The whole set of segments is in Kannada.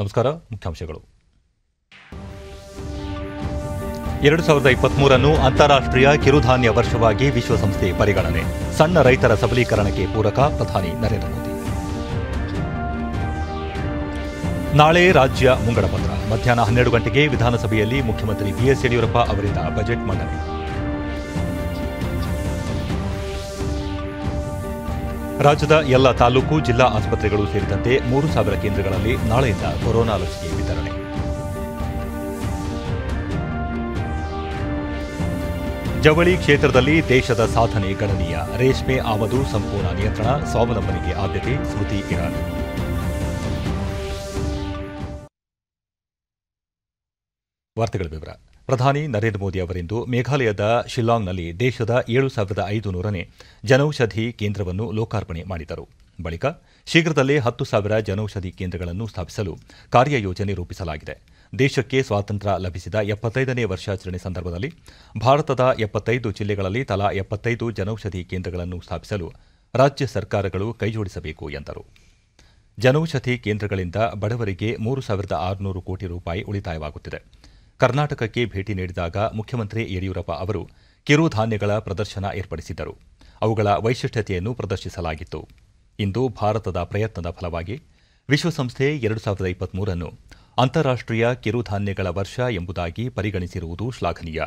ನಮಸ್ಕಾರ ಮುಖ್ಯಾಂಶಗಳು ಎರಡು ಸಾವಿರದ ಇಪ್ಪತ್ಮೂರನ್ನು ಅಂತಾರಾಷ್ಟ್ರೀಯ ಕಿರುಧಾನ್ಯ ವರ್ಷವಾಗಿ ವಿಶ್ವಸಂಸ್ಥೆ ಪರಿಗಣನೆ ಸಣ್ಣ ರೈತರ ಸಬಲೀಕರಣಕ್ಕೆ ಪೂರಕ ಪ್ರಧಾನಿ ನರೇಂದ್ರ ಮೋದಿ ನಾಳೆ ರಾಜ್ಯ ಮುಂಗಡಪತ್ರ ಮಧ್ಯಾಹ್ನ ಹನ್ನೆರಡು ಗಂಟೆಗೆ ವಿಧಾನಸಭೆಯಲ್ಲಿ ಮುಖ್ಯಮಂತ್ರಿ ಬಿಎಸ್ ಯಡಿಯೂರಪ್ಪ ಅವರಿಂದ ಬಜೆಟ್ ಮಂಡನೆ ರಾಜ್ಯದ ಎಲ್ಲ ತಾಲೂಕು ಜಿಲ್ಲಾ ಆಸ್ಪತ್ರೆಗಳು ಸೇರಿದಂತೆ ಮೂರು ಸಾವಿರ ಕೇಂದ್ರಗಳಲ್ಲಿ ನಾಳೆಯಿಂದ ಕೊರೋನಾ ಲಸಿಕೆ ವಿತರಣೆ ಜವಳಿ ಕ್ಷೇತ್ರದಲ್ಲಿ ದೇಶದ ಸಾಧನೆ ಗಣನೀಯ ರೇಷ್ಮೆ ಆಮದು ಸಂಪೂರ್ಣ ನಿಯಂತ್ರಣ ಸ್ವಾವಲಂಬನೆಗೆ ಆದ್ಯತೆ ಸ್ಮೃತಿ ಇರಾನಿ ವಾರ್ತೆಗಳ ವಿವರ ಪ್ರಧಾನಿ ನರೇಂದ್ರ ಮೋದಿ ಅವರಿಂದು ಮೇಘಾಲಯದ ಶಿಲ್ಲಾಂಗ್ನಲ್ಲಿ ದೇಶದ ಏಳು ಸಾವಿರದ ಐದು ನೂರನೇ ಜನೌಷಧಿ ಕೇಂದ್ರವನ್ನು ಲೋಕಾರ್ಪಣೆ ಮಾಡಿದರು ಬಳಿಕ ಶೀಘ್ರದಲ್ಲೇ ಹತ್ತು ಸಾವಿರ ಜನೌಷಧಿ ಕೇಂದ್ರಗಳನ್ನು ಸ್ಥಾಪಿಸಲು ಕಾರ್ಯಯೋಜನೆ ರೂಪಿಸಲಾಗಿದೆ ದೇಶಕ್ಕೆ ಸ್ವಾತಂತ್ರ್ಯ ಲಭಿಸಿದ ಎಪ್ಪತ್ತೈದನೇ ವರ್ಷಾಚರಣೆ ಸಂದರ್ಭದಲ್ಲಿ ಭಾರತದ ಎಪ್ಪತ್ತೈದು ಜಿಲ್ಲೆಗಳಲ್ಲಿ ತಲಾ ಎಪ್ಪತ್ತೈದು ಜನೌಷಧಿ ಕೇಂದ್ರಗಳನ್ನು ಸ್ಥಾಪಿಸಲು ರಾಜ್ಯ ಸರ್ಕಾರಗಳು ಕೈಜೋಡಿಸಬೇಕು ಎಂದರು ಜನೌಷಧಿ ಕೇಂದ್ರಗಳಿಂದ ಬಡವರಿಗೆ ಮೂರು ಸಾವಿರದ ಆರುನೂರು ಕೋಟಿ ರೂಪಾಯಿ ಉಳಿತಾಯವಾಗುತ್ತಿದೆ ಕರ್ನಾಟಕಕ್ಕೆ ಭೇಟಿ ನೀಡಿದಾಗ ಮುಖ್ಯಮಂತ್ರಿ ಯಡಿಯೂರಪ್ಪ ಅವರು ಕಿರುಧಾನ್ಯಗಳ ಪ್ರದರ್ಶನ ಏರ್ಪಡಿಸಿದ್ದರು ಅವುಗಳ ವೈಶಿಷ್ಟ್ಯತೆಯನ್ನು ಪ್ರದರ್ಶಿಸಲಾಗಿತ್ತು ಇಂದು ಭಾರತದ ಪ್ರಯತ್ನದ ಫಲವಾಗಿ ವಿಶ್ವಸಂಸ್ಥೆ ಎರಡು ಸಾವಿರದ ಇಪ್ಪತ್ಮೂರನ್ನು ಅಂತಾರಾಷ್ಟೀಯ ಕಿರುಧಾನ್ಯಗಳ ವರ್ಷ ಎಂಬುದಾಗಿ ಪರಿಗಣಿಸಿರುವುದು ಶ್ಲಾಘನೀಯ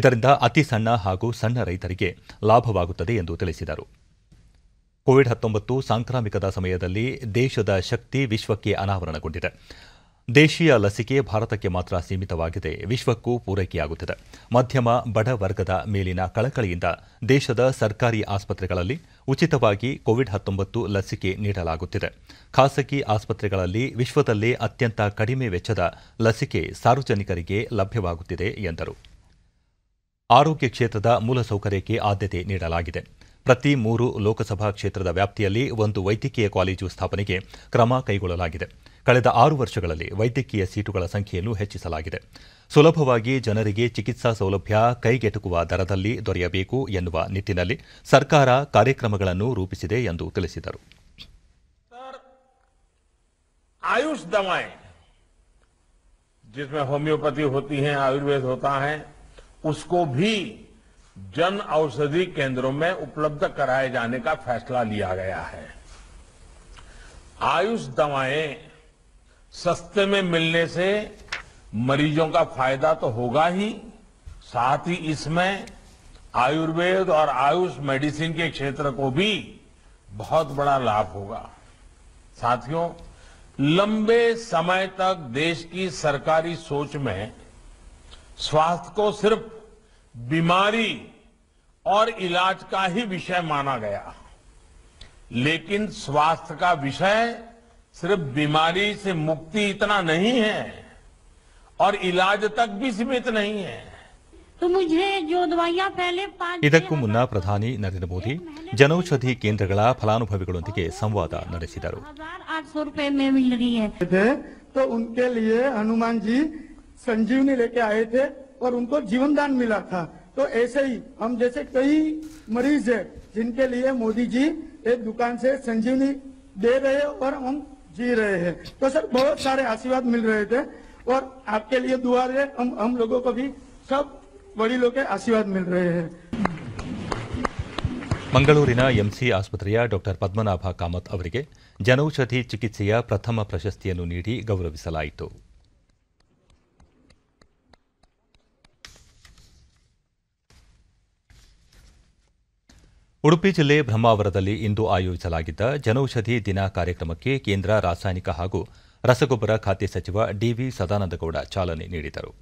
ಇದರಿಂದ ಅತಿ ಸಣ್ಣ ಹಾಗೂ ಸಣ್ಣ ರೈತರಿಗೆ ಲಾಭವಾಗುತ್ತದೆ ಎಂದು ತಿಳಿಸಿದರು ಕೋವಿಡ್ ಹತ್ತೊಂಬತ್ತು ಸಾಂಕ್ರಾಮಿಕದ ಸಮಯದಲ್ಲಿ ದೇಶದ ಶಕ್ತಿ ವಿಶ್ವಕ್ಕೆ ಅನಾವರಣಗೊಂಡಿದೆ ದೇಶೀಯ ಲಸಿಕೆ ಭಾರತಕ್ಕೆ ಮಾತ್ರ ಸೀಮಿತವಾಗಿದೆ ವಿಶ್ವಕ್ಕೂ ಪೂರೈಕೆಯಾಗುತ್ತಿದೆ ಮಧ್ಯಮ ಬಡ ವರ್ಗದ ಮೇಲಿನ ಕಳಕಳಿಯಿಂದ ದೇಶದ ಸರ್ಕಾರಿ ಆಸ್ಪತ್ರೆಗಳಲ್ಲಿ ಉಚಿತವಾಗಿ ಕೋವಿಡ್ ಹತ್ತೊಂಬತ್ತು ಲಸಿಕೆ ನೀಡಲಾಗುತ್ತಿದೆ ಖಾಸಗಿ ಆಸ್ಪತ್ರೆಗಳಲ್ಲಿ ವಿಶ್ವದಲ್ಲೇ ಅತ್ಯಂತ ಕಡಿಮೆ ವೆಚ್ಚದ ಲಸಿಕೆ ಸಾರ್ವಜನಿಕರಿಗೆ ಲಭ್ಯವಾಗುತ್ತಿದೆ ಎಂದರು ಆರೋಗ್ಯ ಕ್ಷೇತ್ರದ ಮೂಲಸೌಕರ್ಯಕ್ಕೆ ಆದ್ಯತೆ ನೀಡಲಾಗಿದೆ ಪ್ರತಿ ಮೂರು ಲೋಕಸಭಾ ಕ್ಷೇತ್ರದ ವ್ಯಾಪ್ತಿಯಲ್ಲಿ ಒಂದು ವೈದ್ಯಕೀಯ ಕಾಲೇಜು ಸ್ಥಾಪನೆಗೆ ಕ್ರಮ ಕೈಗೊಳ್ಳಲಾಗಿದೆ ಕಳೆದ 6 ವರ್ಷಗಳಲ್ಲಿ ವೈದ್ಯಕೀಯ ಸೀಟುಗಳ ಸಂಖ್ಯೆಯು ಹೆಚ್ಚಿಸಲಾಗಿದೆ ಸುಲಭವಾಗಿ ಜನರಿಗೆ ಚಿಕಿತ್ಸಾ ಸೌಲಭ್ಯ ಕೈಗೆತ್ತುವ ದರದಲ್ಲಿ ದೊರೆಯಬೇಕು ಎಂಬ ನಿಟ್ಟಿನಲ್ಲಿ ಸರ್ಕಾರ ಕಾರ್ಯಕ್ರಮಗಳನ್ನು ರೂಪಿಸಿದೆ ಎಂದು ತಿಳಿಸಿದರು ಆಯುಷ್ દવાئیں ਜਿਸਮੇ ਹੋমিওপ্যাথಿ ਹੋਤੀ ਹੈ ਆਯੁਰਵੇਦ ਹੋਤਾ ਹੈ उसको भी जनऔषधी केंद्रों में उपलब्ध कराए जाने का फैसला लिया गया है आयुष दवाएं सस्ते में मिलने से मरीजों का फायदा तो होगा ही साथ ही इसमें आयुर्वेद और आयुष मेडिसिन के क्षेत्र को भी बहुत बड़ा लाभ होगा साथियों लंबे समय तक देश की सरकारी सोच में स्वास्थ्य को सिर्फ बीमारी और इलाज का ही विषय माना गया लेकिन स्वास्थ्य का विषय सिर्फ बीमारी से मुक्ति इतना नहीं है और इलाज तक भी सीमित नहीं है तो मुझे जो ಮುಜೆ ಜೋದವಾಯ್ಯ ಪೆಹಲೆ संवाद ಮುನ್ನ ಪ್ರಧಾನಿ ನರೇಂದ್ರ ಮೋದಿ ಜನೌಷಧಿ ಕೇಂದ್ರಗಳ मिल रही है तो उनके लिए हनुमान जी संजीवनी लेके आए थे और उनको जीवन दान मिला था तो ऐसे ही हम जैसे कई मरीज है जिनके लिए मोदी जी एक दुकान से संजीवनी दे रहे और हम जी रहे हैं तो सर बहुत सारे आशीर्वाद मिल रहे थे और आपके लिए दुआ रहे हम हम लोगों को भी सब बड़ी लोग के आशीर्वाद मिल रहे हैं मंगलूर एमसी आस्पत्र डॉक्टर पद्मनाभ कामत जनौषधि चिकित्सा प्रथम प्रशस्तियों गौरव ಉಡುಪಿ ಜಿಲ್ಲೆ ಬ್ರಹ್ಮಾವರದಲ್ಲಿ ಇಂದು ಆಯೋಜಿಸಲಾಗಿದ್ದ ಜನೌಷಧಿ ದಿನ ಕಾರ್ಯಕ್ರಮಕ್ಕೆ ಕೇಂದ್ರ ರಾಸಾಯನಿಕ ಹಾಗೂ ರಸಗೊಬ್ಬರ ಖಾತೆ ಸಚಿವ ಡಿವಿ ಸದಾನಂದಗೌಡ ಚಾಲನೆ ನೀಡಿದರು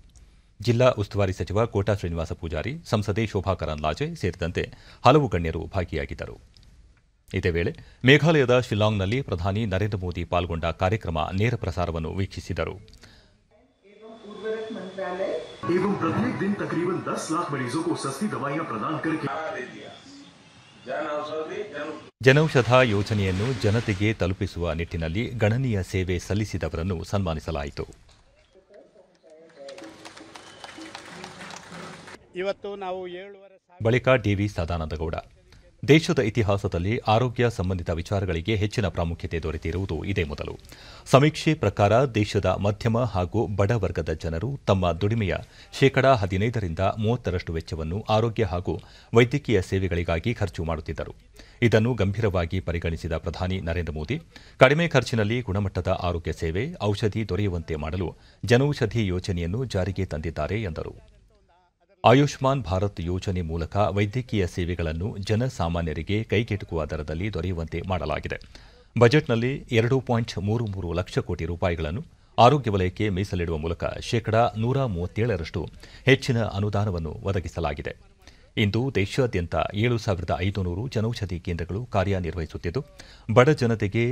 ಜಿಲ್ಲಾ ಉಸ್ತುವಾರಿ ಸಚಿವ ಕೋಟಾ ಶ್ರೀನಿವಾಸ ಪೂಜಾರಿ ಸಂಸದೆ ಶೋಭಾ ಕರಂದ್ಲಾಜೆ ಸೇರಿದಂತೆ ಹಲವು ಗಣ್ಯರು ಭಾಗಿಯಾಗಿದ್ದರು ಇದೇ ವೇಳೆ ಮೇಘಾಲಯದ ಶಿಲ್ಲಾಂಗ್ನಲ್ಲಿ ಪ್ರಧಾನಿ ನರೇಂದ್ರ ಮೋದಿ ಪಾಲ್ಗೊಂಡ ಕಾರ್ಯಕ್ರಮ ನೇರ ಪ್ರಸಾರವನ್ನು ವೀಕ್ಷಿಸಿದರು ಜನೌಷಧ ಯೋಜನೆಯನ್ನು ಜನತೆಗೆ ತಲುಪಿಸುವ ನಿಟ್ಟಿನಲ್ಲಿ ಗಣನೀಯ ಸೇವೆ ಸಲ್ಲಿಸಿದವರನ್ನು ಸನ್ಮಾನಿಸಲಾಯಿತು ಬಳಿಕ ಡಿವಿ ಸದಾನಂದಗೌಡ ದೇಶದ ಇತಿಹಾಸದಲ್ಲಿ ಆರೋಗ್ಯ ಸಂಬಂಧಿತ ವಿಚಾರಗಳಿಗೆ ಹೆಚ್ಚಿನ ಪ್ರಾಮುಖ್ಯತೆ ದೊರೆತಿರುವುದು ಇದೇ ಮೊದಲು ಸಮೀಕ್ಷೆ ಪ್ರಕಾರ ದೇಶದ ಮಧ್ಯಮ ಹಾಗೂ ಬಡ ವರ್ಗದ ಜನರು ತಮ್ಮ ದುಡಿಮೆಯ ಶೇಕಡಾ ಹದಿನೈದರಿಂದ ಮೂವತ್ತರಷ್ಟು ವೆಚ್ಚವನ್ನು ಆರೋಗ್ಯ ಹಾಗೂ ವೈದ್ಯಕೀಯ ಸೇವೆಗಳಿಗಾಗಿ ಖರ್ಚು ಮಾಡುತ್ತಿದ್ದರು ಇದನ್ನು ಗಂಭೀರವಾಗಿ ಪರಿಗಣಿಸಿದ ಪ್ರಧಾನಿ ನರೇಂದ್ರ ಮೋದಿ ಕಡಿಮೆ ಖರ್ಚಿನಲ್ಲಿ ಗುಣಮಟ್ಟದ ಆರೋಗ್ಯ ಸೇವೆ ಔಷಧಿ ದೊರೆಯುವಂತೆ ಮಾಡಲು ಜನೌಷಧಿ ಯೋಜನೆಯನ್ನು ಜಾರಿಗೆ ತಂದಿದ್ದಾರೆ ಎಂದರು ಆಯುಷ್ಮಾನ್ ಭಾರತ್ ಯೋಜನೆ ಮೂಲಕ ವೈದ್ಯಕೀಯ ಸೇವೆಗಳನ್ನು ಜನಸಾಮಾನ್ಯರಿಗೆ ಕೈಗೆಟುಕುವ ದರದಲ್ಲಿ ದೊರೆಯುವಂತೆ ಮಾಡಲಾಗಿದೆ ಬಜೆಟ್ನಲ್ಲಿ ಎರಡು ಪಾಯಿಂಟ್ ಮೂರು ಮೂರು ಲಕ್ಷ ಕೋಟಿ ರೂಪಾಯಿಗಳನ್ನು ಆರೋಗ್ಯ ವಲಯಕ್ಕೆ ಮೀಸಲಿಡುವ ಮೂಲಕ ಶೇಕಡಾ ನೂರ ಮೂವತ್ತೇಳರಷ್ಟು ಹೆಚ್ಚಿನ ಅನುದಾನವನ್ನು ಒದಗಿಸಲಾಗಿದೆ ಇಂದು ದೇಶಾದ್ಯಂತ ಏಳು ಸಾವಿರದ ಐದು ನೂರು ಜನೌಷಧಿ ಕೇಂದ್ರಗಳು ಕಾರ್ಯನಿರ್ವಹಿಸುತ್ತಿದ್ದು ಬಡ ಜನತೆಗೆ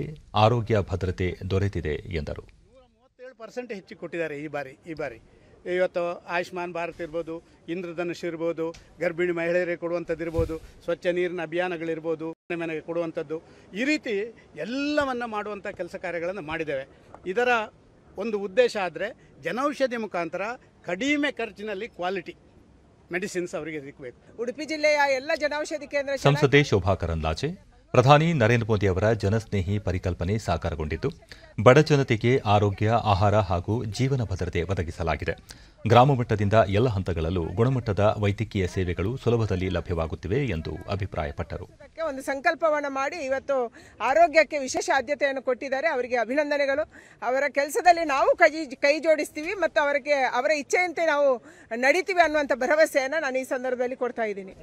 ಆರೋಗ್ಯ ಭದ್ರತೆ ದೊರೆತಿದೆ ಎಂದರು ಕೊಟ್ಟಿದ್ದಾರೆ ಈ ಬಾರಿ ಈ ಬಾರಿ ಇವತ್ತು ಆಯುಷ್ಮಾನ್ ಭಾರತ್ ಇರ್ಬೋದು ಇಂದ್ರಧನುಷ್ ಇರ್ಬೋದು ಗರ್ಭಿಣಿ ಮಹಿಳೆಯರಿಗೆ ಕೊಡುವಂಥದ್ದು ಇರ್ಬೋದು ಸ್ವಚ್ಛ ನೀರಿನ ಅಭಿಯಾನಗಳಿರ್ಬೋದು ಮನೆಗೆ ಕೊಡುವಂಥದ್ದು ಈ ರೀತಿ ಎಲ್ಲವನ್ನು ಮಾಡುವಂಥ ಕೆಲಸ ಕಾರ್ಯಗಳನ್ನು ಮಾಡಿದ್ದೇವೆ ಇದರ ಒಂದು ಉದ್ದೇಶ ಆದರೆ ಜನೌಷಧಿ ಮುಖಾಂತರ ಕಡಿಮೆ ಖರ್ಚಿನಲ್ಲಿ ಕ್ವಾಲಿಟಿ ಮೆಡಿಸಿನ್ಸ್ ಅವರಿಗೆ ಸಿಕ್ಕಬೇಕು ಉಡುಪಿ ಜಿಲ್ಲೆಯ ಎಲ್ಲ ಜನೌಷಧಿ ಕೇಂದ್ರ ಸಂಸದೆ ಶೋಭಾ ಕರಂದ್ಲಾಜೆ ಪ್ರಧಾನಿ ನರೇಂದ್ರ ಮೋದಿ ಅವರ ಜನಸ್ನೇಹಿ ಪರಿಕಲ್ಪನೆ ಸಾಕಾರಗೊಂಡಿದ್ದು ಬಡ ಜನತೆಗೆ ಆರೋಗ್ಯ ಆಹಾರ ಹಾಗೂ ಜೀವನ ಭದ್ರತೆ ಒದಗಿಸಲಾಗಿದೆ ಗ್ರಾಮ ಮಟ್ಟದಿಂದ ಎಲ್ಲ ಹಂತಗಳಲ್ಲೂ ಗುಣಮಟ್ಟದ ವೈದ್ಯಕೀಯ ಸೇವೆಗಳು ಸುಲಭದಲ್ಲಿ ಲಭ್ಯವಾಗುತ್ತಿವೆ ಎಂದು ಅಭಿಪ್ರಾಯಪಟ್ಟರು ಒಂದು ಸಂಕಲ್ಪವನ್ನು ಮಾಡಿ ಇವತ್ತು ಆರೋಗ್ಯಕ್ಕೆ ವಿಶೇಷ ಆದ್ಯತೆಯನ್ನು ಕೊಟ್ಟಿದ್ದಾರೆ ಅವರಿಗೆ ಅಭಿನಂದನೆಗಳು ಅವರ ಕೆಲಸದಲ್ಲಿ ನಾವು ಕೈ ಕೈ ಜೋಡಿಸ್ತೀವಿ ಮತ್ತು ಅವರಿಗೆ ಅವರ ಇಚ್ಛೆಯಂತೆ ನಾವು ನಡೀತೀವಿ ಅನ್ನುವಂಥ ಭರವಸೆಯನ್ನು ನಾನು ಈ ಸಂದರ್ಭದಲ್ಲಿ ಕೊಡ್ತಾ ಇದ್ದೀನಿ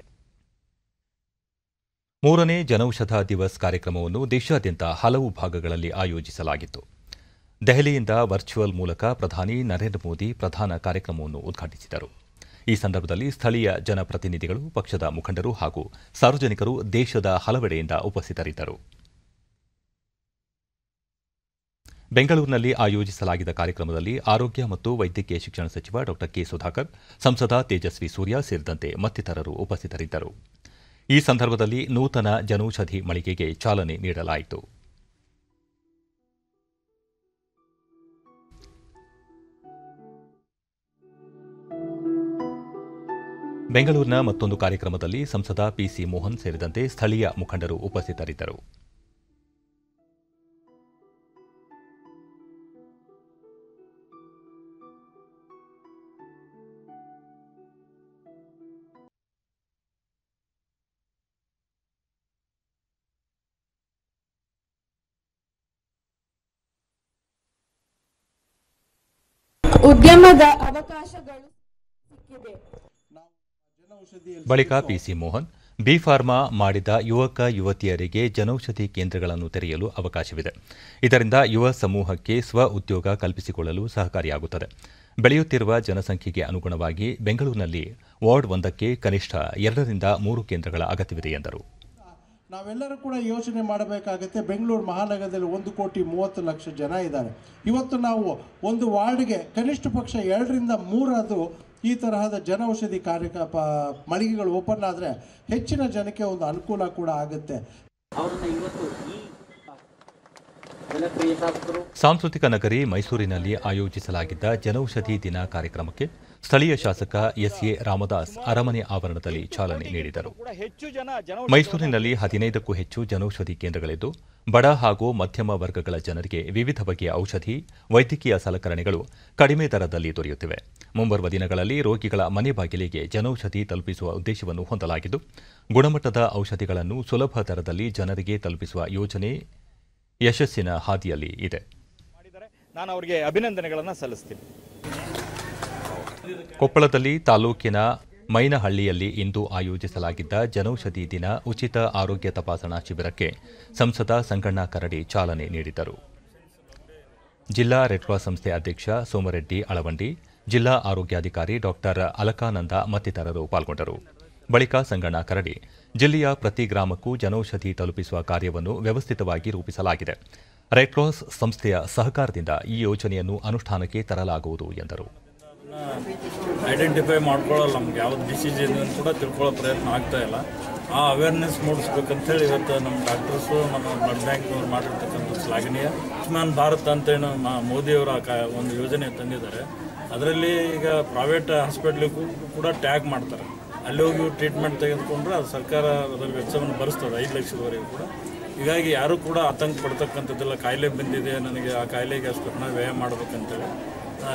ಮೂರನೇ ಜನೌಷಧ ದಿವಸ್ ಕಾರ್ಯಕ್ರಮವನ್ನು ದೇಶಾದ್ಯಂತ ಹಲವು ಭಾಗಗಳಲ್ಲಿ ಆಯೋಜಿಸಲಾಗಿತ್ತು ದೆಹಲಿಯಿಂದ ವರ್ಚುವಲ್ ಮೂಲಕ ಪ್ರಧಾನಿ ನರೇಂದ್ರ ಮೋದಿ ಪ್ರಧಾನ ಕಾರ್ಯಕ್ರಮವನ್ನು ಉದ್ಘಾಟಿಸಿದರು ಈ ಸಂದರ್ಭದಲ್ಲಿ ಸ್ಥಳೀಯ ಜನಪ್ರತಿನಿಧಿಗಳು ಪಕ್ಷದ ಮುಖಂಡರು ಹಾಗೂ ಸಾರ್ವಜನಿಕರು ದೇಶದ ಹಲವೆಡೆಯಿಂದ ಉಪಸ್ಥಿತರಿದ್ದರು ಬೆಂಗಳೂರಿನಲ್ಲಿ ಆಯೋಜಿಸಲಾಗಿದ್ದ ಕಾರ್ಯಕ್ರಮದಲ್ಲಿ ಆರೋಗ್ಯ ಮತ್ತು ವೈದ್ಯಕೀಯ ಶಿಕ್ಷಣ ಸಚಿವ ಡಾ ಕೆ ಸುಧಾಕರ್ ಸಂಸದ ತೇಜಸ್ವಿ ಸೂರ್ಯ ಸೇರಿದಂತೆ ಮತ್ತಿತರರು ಉಪಸ್ಥಿತರಿದ್ದರು ಈ ಸಂದರ್ಭದಲ್ಲಿ ನೂತನ ಜನೌಷಧಿ ಮಳಿಗೆಗೆ ಚಾಲನೆ ನೀಡಲಾಯಿತು ಬೆಂಗಳೂರಿನ ಮತ್ತೊಂದು ಕಾರ್ಯಕ್ರಮದಲ್ಲಿ ಸಂಸದ ಪಿಸಿ ಮೋಹನ್ ಸೇರಿದಂತೆ ಸ್ಥಳೀಯ ಮುಖಂಡರು ಉಪಸ್ಥಿತರಿದ್ದರು ಉದ್ಯಮದ ಅವಕಾಶಗಳು ಸಿಕ್ಕಿದೆ ಬಳಿಕ ಪಿಸಿ ಮೋಹನ್ ಬಿ ಫಾರ್ಮಾ ಮಾಡಿದ ಯುವಕ ಯುವತಿಯರಿಗೆ ಜನೌಷಧಿ ಕೇಂದ್ರಗಳನ್ನು ತೆರೆಯಲು ಅವಕಾಶವಿದೆ ಇದರಿಂದ ಯುವ ಸಮೂಹಕ್ಕೆ ಸ್ವ ಉದ್ಯೋಗ ಕಲ್ಪಿಸಿಕೊಳ್ಳಲು ಸಹಕಾರಿಯಾಗುತ್ತದೆ ಬೆಳೆಯುತ್ತಿರುವ ಜನಸಂಖ್ಯೆಗೆ ಅನುಗುಣವಾಗಿ ಬೆಂಗಳೂರಿನಲ್ಲಿ ವಾರ್ಡ್ ಒಂದಕ್ಕೆ ಕನಿಷ್ಠ ಎರಡರಿಂದ ಮೂರು ಕೇಂದ್ರಗಳ ಅಗತ್ಯವಿದೆ ಎಂದರು ನಾವೆಲ್ಲರೂ ಕೂಡ ಯೋಚನೆ ಮಾಡಬೇಕಾಗತ್ತೆ ಬೆಂಗಳೂರು ಮಹಾನಗರದಲ್ಲಿ ಒಂದು ಕೋಟಿ ಮೂವತ್ತು ಲಕ್ಷ ಜನ ಇದ್ದಾರೆ ಇವತ್ತು ನಾವು ಒಂದು ವಾರ್ಡ್ಗೆ ಕನಿಷ್ಠ ಪಕ್ಷ ಎರಡರಿಂದ ಮೂರಾದರೂ ಈ ತರಹದ ಜನೌಷಧಿ ಕಾರ್ಯ ಮಳಿಗೆಗಳು ಓಪನ್ ಆದರೆ ಹೆಚ್ಚಿನ ಜನಕ್ಕೆ ಒಂದು ಅನುಕೂಲ ಕೂಡ ಆಗುತ್ತೆ ಸಾಂಸ್ಕೃತಿಕ ನಗರಿ ಮೈಸೂರಿನಲ್ಲಿ ಆಯೋಜಿಸಲಾಗಿದ್ದ ಜನೌಷಧಿ ದಿನ ಕಾರ್ಯಕ್ರಮಕ್ಕೆ ಸ್ಥಳೀಯ ಶಾಸಕ ಎಸ್ಎ ರಾಮದಾಸ್ ಅರಮನೆ ಆವರಣದಲ್ಲಿ ಚಾಲನೆ ನೀಡಿದರು ಮೈಸೂರಿನಲ್ಲಿ ಹದಿನೈದಕ್ಕೂ ಹೆಚ್ಚು ಜನೌಷಧಿ ಕೇಂದ್ರಗಳಿದ್ದು ಬಡ ಹಾಗೂ ಮಧ್ಯಮ ವರ್ಗಗಳ ಜನರಿಗೆ ವಿವಿಧ ಬಗೆಯ ಔಷಧಿ ವೈದ್ಯಕೀಯ ಸಲಕರಣೆಗಳು ಕಡಿಮೆ ದರದಲ್ಲಿ ದೊರೆಯುತ್ತಿವೆ ಮುಂಬರುವ ದಿನಗಳಲ್ಲಿ ರೋಗಿಗಳ ಮನೆ ಬಾಗಿಲಿಗೆ ಜನೌಷಧಿ ತಲುಪಿಸುವ ಉದ್ದೇಶವನ್ನು ಹೊಂದಲಾಗಿದ್ದು ಗುಣಮಟ್ಟದ ಔಷಧಿಗಳನ್ನು ಸುಲಭ ದರದಲ್ಲಿ ಜನರಿಗೆ ತಲುಪಿಸುವ ಯೋಜನೆ ಯಶಸ್ಸಿನ ಹಾದಿಯಲ್ಲಿ ಇದೆ ನಾನು ಅವರಿಗೆ ಅಭಿನಂದನೆಗಳನ್ನು ಸಲ್ಲಿಸ್ತೀನಿ ಕೊಪ್ಪಳದಲ್ಲಿ ತಾಲೂಕಿನ ಮೈನಹಳ್ಳಿಯಲ್ಲಿ ಇಂದು ಆಯೋಜಿಸಲಾಗಿದ್ದ ಜನೌಷಧಿ ದಿನ ಉಚಿತ ಆರೋಗ್ಯ ತಪಾಸಣಾ ಶಿಬಿರಕ್ಕೆ ಸಂಸದ ಸಂಗಣ್ಣ ಕರಡಿ ಚಾಲನೆ ನೀಡಿದರು ಜಿಲ್ಲಾ ರೆಡ್ಕ್ರಾಸ್ ಸಂಸ್ಥೆ ಅಧ್ಯಕ್ಷ ಸೋಮರೆಡ್ಡಿ ಅಳವಂಡಿ ಜಿಲ್ಲಾ ಆರೋಗ್ಯಾಧಿಕಾರಿ ಡಾಕ್ಟರ್ ಅಲಕಾನಂದ ಮತ್ತಿತರರು ಪಾಲ್ಗೊಂಡರು ಬಳಿಕ ಸಂಗಣ್ಣ ಕರಡಿ ಜಿಲ್ಲೆಯ ಪ್ರತಿ ಗ್ರಾಮಕ್ಕೂ ಜನೌಷಧಿ ತಲುಪಿಸುವ ಕಾರ್ಯವನ್ನು ವ್ಯವಸ್ಥಿತವಾಗಿ ರೂಪಿಸಲಾಗಿದೆ ರೆಡ್ಕ್ರಾಸ್ ಸಂಸ್ಥೆಯ ಸಹಕಾರದಿಂದ ಈ ಯೋಜನೆಯನ್ನು ಅನುಷ್ಠಾನಕ್ಕೆ ತರಲಾಗುವುದು ಎಂದರು ಐಡೆಂಟಿಫೈ ಮಾಡ್ಕೊಳ್ಳೋಲ್ಲ ನಮ್ಗೆ ಯಾವ್ದು ಡಿಸೀಸ್ ಇದೆ ಅಂತ ಕೂಡ ತಿಳ್ಕೊಳ್ಳೋ ಪ್ರಯತ್ನ ಆಗ್ತಾ ಇಲ್ಲ ಆ ಅವೇರ್ನೆಸ್ ಮೂಡಿಸ್ಬೇಕಂತೇಳಿ ಇವತ್ತು ನಮ್ಮ ಡಾಕ್ಟರ್ಸು ನಮ್ಮ ಬ್ಲಡ್ ಬ್ಯಾಂಕ್ನವ್ರು ಮಾಡಿರ್ತಕ್ಕಂಥ ಶ್ಲಾಘನೀಯ ಆಯುಷ್ಮಾನ್ ಭಾರತ್ ಅಂತೇಳಿ ಮೋದಿಯವರ ಕ ಒಂದು ಯೋಜನೆ ತಂದಿದ್ದಾರೆ ಅದರಲ್ಲಿ ಈಗ ಪ್ರೈವೇಟ್ ಹಾಸ್ಪಿಟ್ಲಿಗೂ ಕೂಡ ಟ್ಯಾಗ್ ಮಾಡ್ತಾರೆ ಅಲ್ಲಿ ಹೋಗಿ ಟ್ರೀಟ್ಮೆಂಟ್ ತೆಗೆದುಕೊಂಡ್ರೆ ಅದು ಸರ್ಕಾರ ಅದರ ವೆಚ್ಚವನ್ನು ಭರಿಸ್ತದೆ ಐದು ಲಕ್ಷದವರೆಗೂ ಕೂಡ ಹೀಗಾಗಿ ಯಾರೂ ಕೂಡ ಆತಂಕ ಪಡ್ತಕ್ಕಂಥದ್ದೆಲ್ಲ ಕಾಯಿಲೆ ಬಂದಿದೆ ನನಗೆ ಆ ಕಾಯಿಲೆಗೆ ಅಷ್ಟು ವ್ಯಯ ಮಾಡಬೇಕಂತೇಳಿ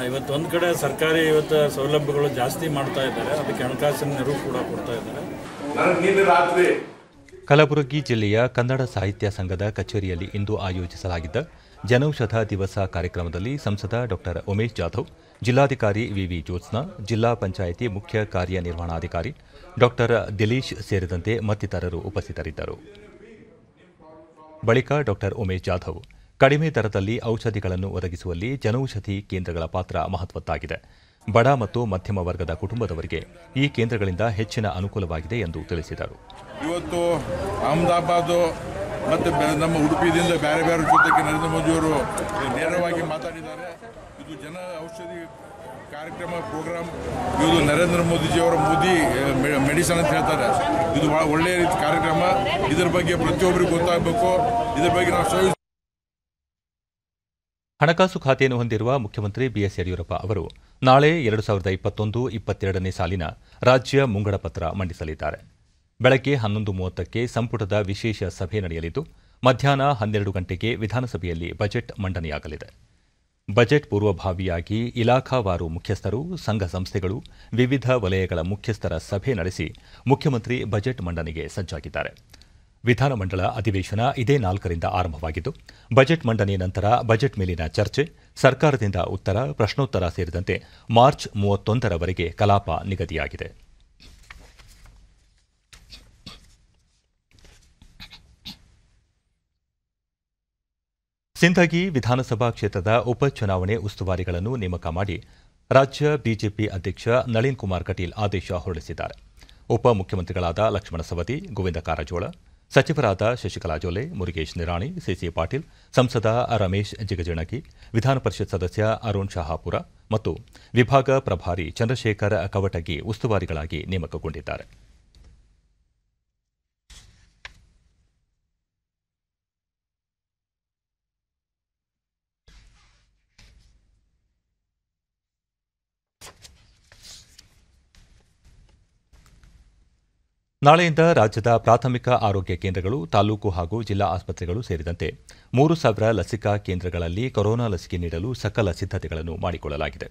ಇವತ್ತು ಒಂದು ಕಡೆ ಸರ್ಕಾರಿ ಇವತ್ತು ಸೌಲಭ್ಯಗಳು ಜಾಸ್ತಿ ಮಾಡ್ತಾ ಇದ್ದಾರೆ ಅದಕ್ಕೆ ಹಣಕಾಸಿನ ನೆರವು ಕೂಡ ಕೊಡ್ತಾ ಇದ್ದಾರೆ ಕಲಬುರಗಿ ಜಿಲ್ಲೆಯ ಕನ್ನಡ ಸಾಹಿತ್ಯ ಸಂಘದ ಕಚೇರಿಯಲ್ಲಿ ಇಂದು ಆಯೋಜಿಸಲಾಗಿದ್ದ ಜನೌಷಧ ದಿವಸ ಕಾರ್ಯಕ್ರಮದಲ್ಲಿ ಸಂಸದ ಡಾಕ್ಟರ್ ಉಮೇಶ್ ಜಾಧವ್ ಜಿಲ್ಲಾಧಿಕಾರಿ ವಿವಿ ಜ್ಯೋತ್ಸ್ನಾ ಜಿಲ್ಲಾ ಪಂಚಾಯಿತಿ ಮುಖ್ಯ ಕಾರ್ಯನಿರ್ವಹಣಾಧಿಕಾರಿ ಡಾಕ್ಟರ್ ದಿಲೀಶ್ ಸೇರಿದಂತೆ ಮತ್ತಿತರರು ಉಪಸ್ಥಿತರಿದ್ದರು ಬಳಿಕ ಡಾಕ್ಟರ್ ಉಮೇಶ್ ಜಾಧವ್ ಕಡಿಮೆ ದರದಲ್ಲಿ ಔಷಧಿಗಳನ್ನು ಒದಗಿಸುವಲ್ಲಿ ಜನೌಷಧಿ ಕೇಂದ್ರಗಳ ಪಾತ್ರ ಮಹತ್ವದ್ದಾಗಿದೆ ಬಡ ಮತ್ತು ಮಧ್ಯಮ ವರ್ಗದ ಕುಟುಂಬದವರಿಗೆ ಈ ಕೇಂದ್ರಗಳಿಂದ ಹೆಚ್ಚಿನ ಅನುಕೂಲವಾಗಿದೆ ಎಂದು ತಿಳಿಸಿದರು ಇವತ್ತು ಅಹಮದಾಬಾದ್ ಮತ್ತು ನಮ್ಮ ಉಡುಪಿಯಿಂದ ಬೇರೆ ಬೇರೆ ಜೊತೆಗೆ ನರೇಂದ್ರ ಮೋದಿಯವರು ನೇರವಾಗಿ ಮಾತಾಡಿದ್ದಾರೆ ಇದು ಜನ ಔಷಧಿ ಕಾರ್ಯಕ್ರಮ ಪ್ರೋಗ್ರಾಮ್ ಇದು ನರೇಂದ್ರ ಮೋದಿಜಿಯವರ ಮೋದಿ ಮೆಡಿಸನ್ ಅಂತ ಹೇಳ್ತಾರೆ ಇದು ಒಳ್ಳೆಯ ರೀತಿ ಕಾರ್ಯಕ್ರಮ ಇದರ ಬಗ್ಗೆ ಪ್ರತಿಯೊಬ್ಬರಿಗೂ ಗೊತ್ತಾಗಬೇಕು ಇದರ ಬಗ್ಗೆ ನಾವು ಹಣಕಾಸು ಖಾತೆಯನ್ನು ಹೊಂದಿರುವ ಮುಖ್ಯಮಂತ್ರಿ ಬಿಎಸ್ ಯಡಿಯೂರಪ್ಪ ಅವರು ನಾಳೆ ಎರಡು ಸಾವಿರದ ಇಪ್ಪತ್ತೊಂದು ಇಪ್ಪತ್ತೆರಡನೇ ಸಾಲಿನ ರಾಜ್ಯ ಮುಂಗಡ ಪತ್ರ ಮಂಡಿಸಲಿದ್ದಾರೆ ಬೆಳಗ್ಗೆ ಹನ್ನೊಂದು ಮೂವತ್ತಕ್ಕೆ ಸಂಪುಟದ ವಿಶೇಷ ಸಭೆ ನಡೆಯಲಿದ್ದು ಮಧ್ಯಾಹ್ನ ಹನ್ನೆರಡು ಗಂಟೆಗೆ ವಿಧಾನಸಭೆಯಲ್ಲಿ ಬಜೆಟ್ ಮಂಡನೆಯಾಗಲಿದೆ ಬಜೆಟ್ ಪೂರ್ವಭಾವಿಯಾಗಿ ಇಲಾಖಾವಾರು ಮುಖ್ಯಸ್ಥರು ಸಂಘ ಸಂಸ್ಥೆಗಳು ವಿವಿಧ ವಲಯಗಳ ಮುಖ್ಯಸ್ಥರ ಸಭೆ ನಡೆಸಿ ಮುಖ್ಯಮಂತ್ರಿ ಬಜೆಟ್ ಮಂಡನೆಗೆ ಸಜ್ಜಾಗಿದ್ದಾರೆ ವಿಧಾನಮಂಡಲ ಅಧಿವೇಶನ ಇದೇ ನಾಲ್ಕರಿಂದ ಆರಂಭವಾಗಿದ್ದು ಬಜೆಟ್ ಮಂಡನೆ ನಂತರ ಬಜೆಟ್ ಮೇಲಿನ ಚರ್ಚೆ ಸರ್ಕಾರದಿಂದ ಉತ್ತರ ಪ್ರಶ್ನೋತ್ತರ ಸೇರಿದಂತೆ ಮಾರ್ಚ್ ಮೂವತ್ತೊಂದರವರೆಗೆ ಕಲಾಪ ನಿಗದಿಯಾಗಿದೆ ಸಿಂದಗಿ ವಿಧಾನಸಭಾ ಕ್ಷೇತ್ರದ ಉಪಚುನಾವಣೆ ಉಸ್ತುವಾರಿಗಳನ್ನು ನೇಮಕ ಮಾಡಿ ರಾಜ್ಯ ಬಿಜೆಪಿ ಅಧ್ಯಕ್ಷ ನಳಿನ್ ಕುಮಾರ್ ಕಟೀಲ್ ಆದೇಶ ಹೊರಡಿಸಿದ್ದಾರೆ ಉಪಮುಖ್ಯಮಂತ್ರಿಗಳಾದ ಲಕ್ಷ್ಮಣ ಸವದಿ ಗೋವಿಂದ ಕಾರಜೋಳ ಸಚಿವರಾದ ಶಶಿಕಲಾ ಜೊಲ್ಲೆ ಮುರುಗೇಶ್ ನಿರಾಣಿ ಸಿಸಿ ಪಾಟೀಲ್ ಸಂಸದ ರಮೇಶ್ ಜಿಗಜಿಣಗಿ ವಿಧಾನಪರಿಷತ್ ಸದಸ್ಯ ಅರುಣ್ ಶಹಾಪುರ ಮತ್ತು ವಿಭಾಗ ಪ್ರಭಾರಿ ಚಂದ್ರಶೇಖರ್ ಕವಟಗಿ ಉಸ್ತುವಾರಿಗಳಾಗಿ ನೇಮಕಗೊಂಡಿದ್ದಾರೆ ನಾಳೆಯಿಂದ ರಾಜ್ಯದ ಪ್ರಾಥಮಿಕ ಆರೋಗ್ಯ ಕೇಂದ್ರಗಳು ತಾಲೂಕು ಹಾಗೂ ಜಿಲ್ಲಾ ಆಸ್ಪತ್ರೆಗಳು ಸೇರಿದಂತೆ ಮೂರು ಸಾವಿರ ಲಸಿಕಾ ಕೇಂದ್ರಗಳಲ್ಲಿ ಕೊರೋನಾ ಲಸಿಕೆ ನೀಡಲು ಸಕಲ ಸಿದ್ಧತೆಗಳನ್ನು ಮಾಡಿಕೊಳ್ಳಲಾಗಿದೆ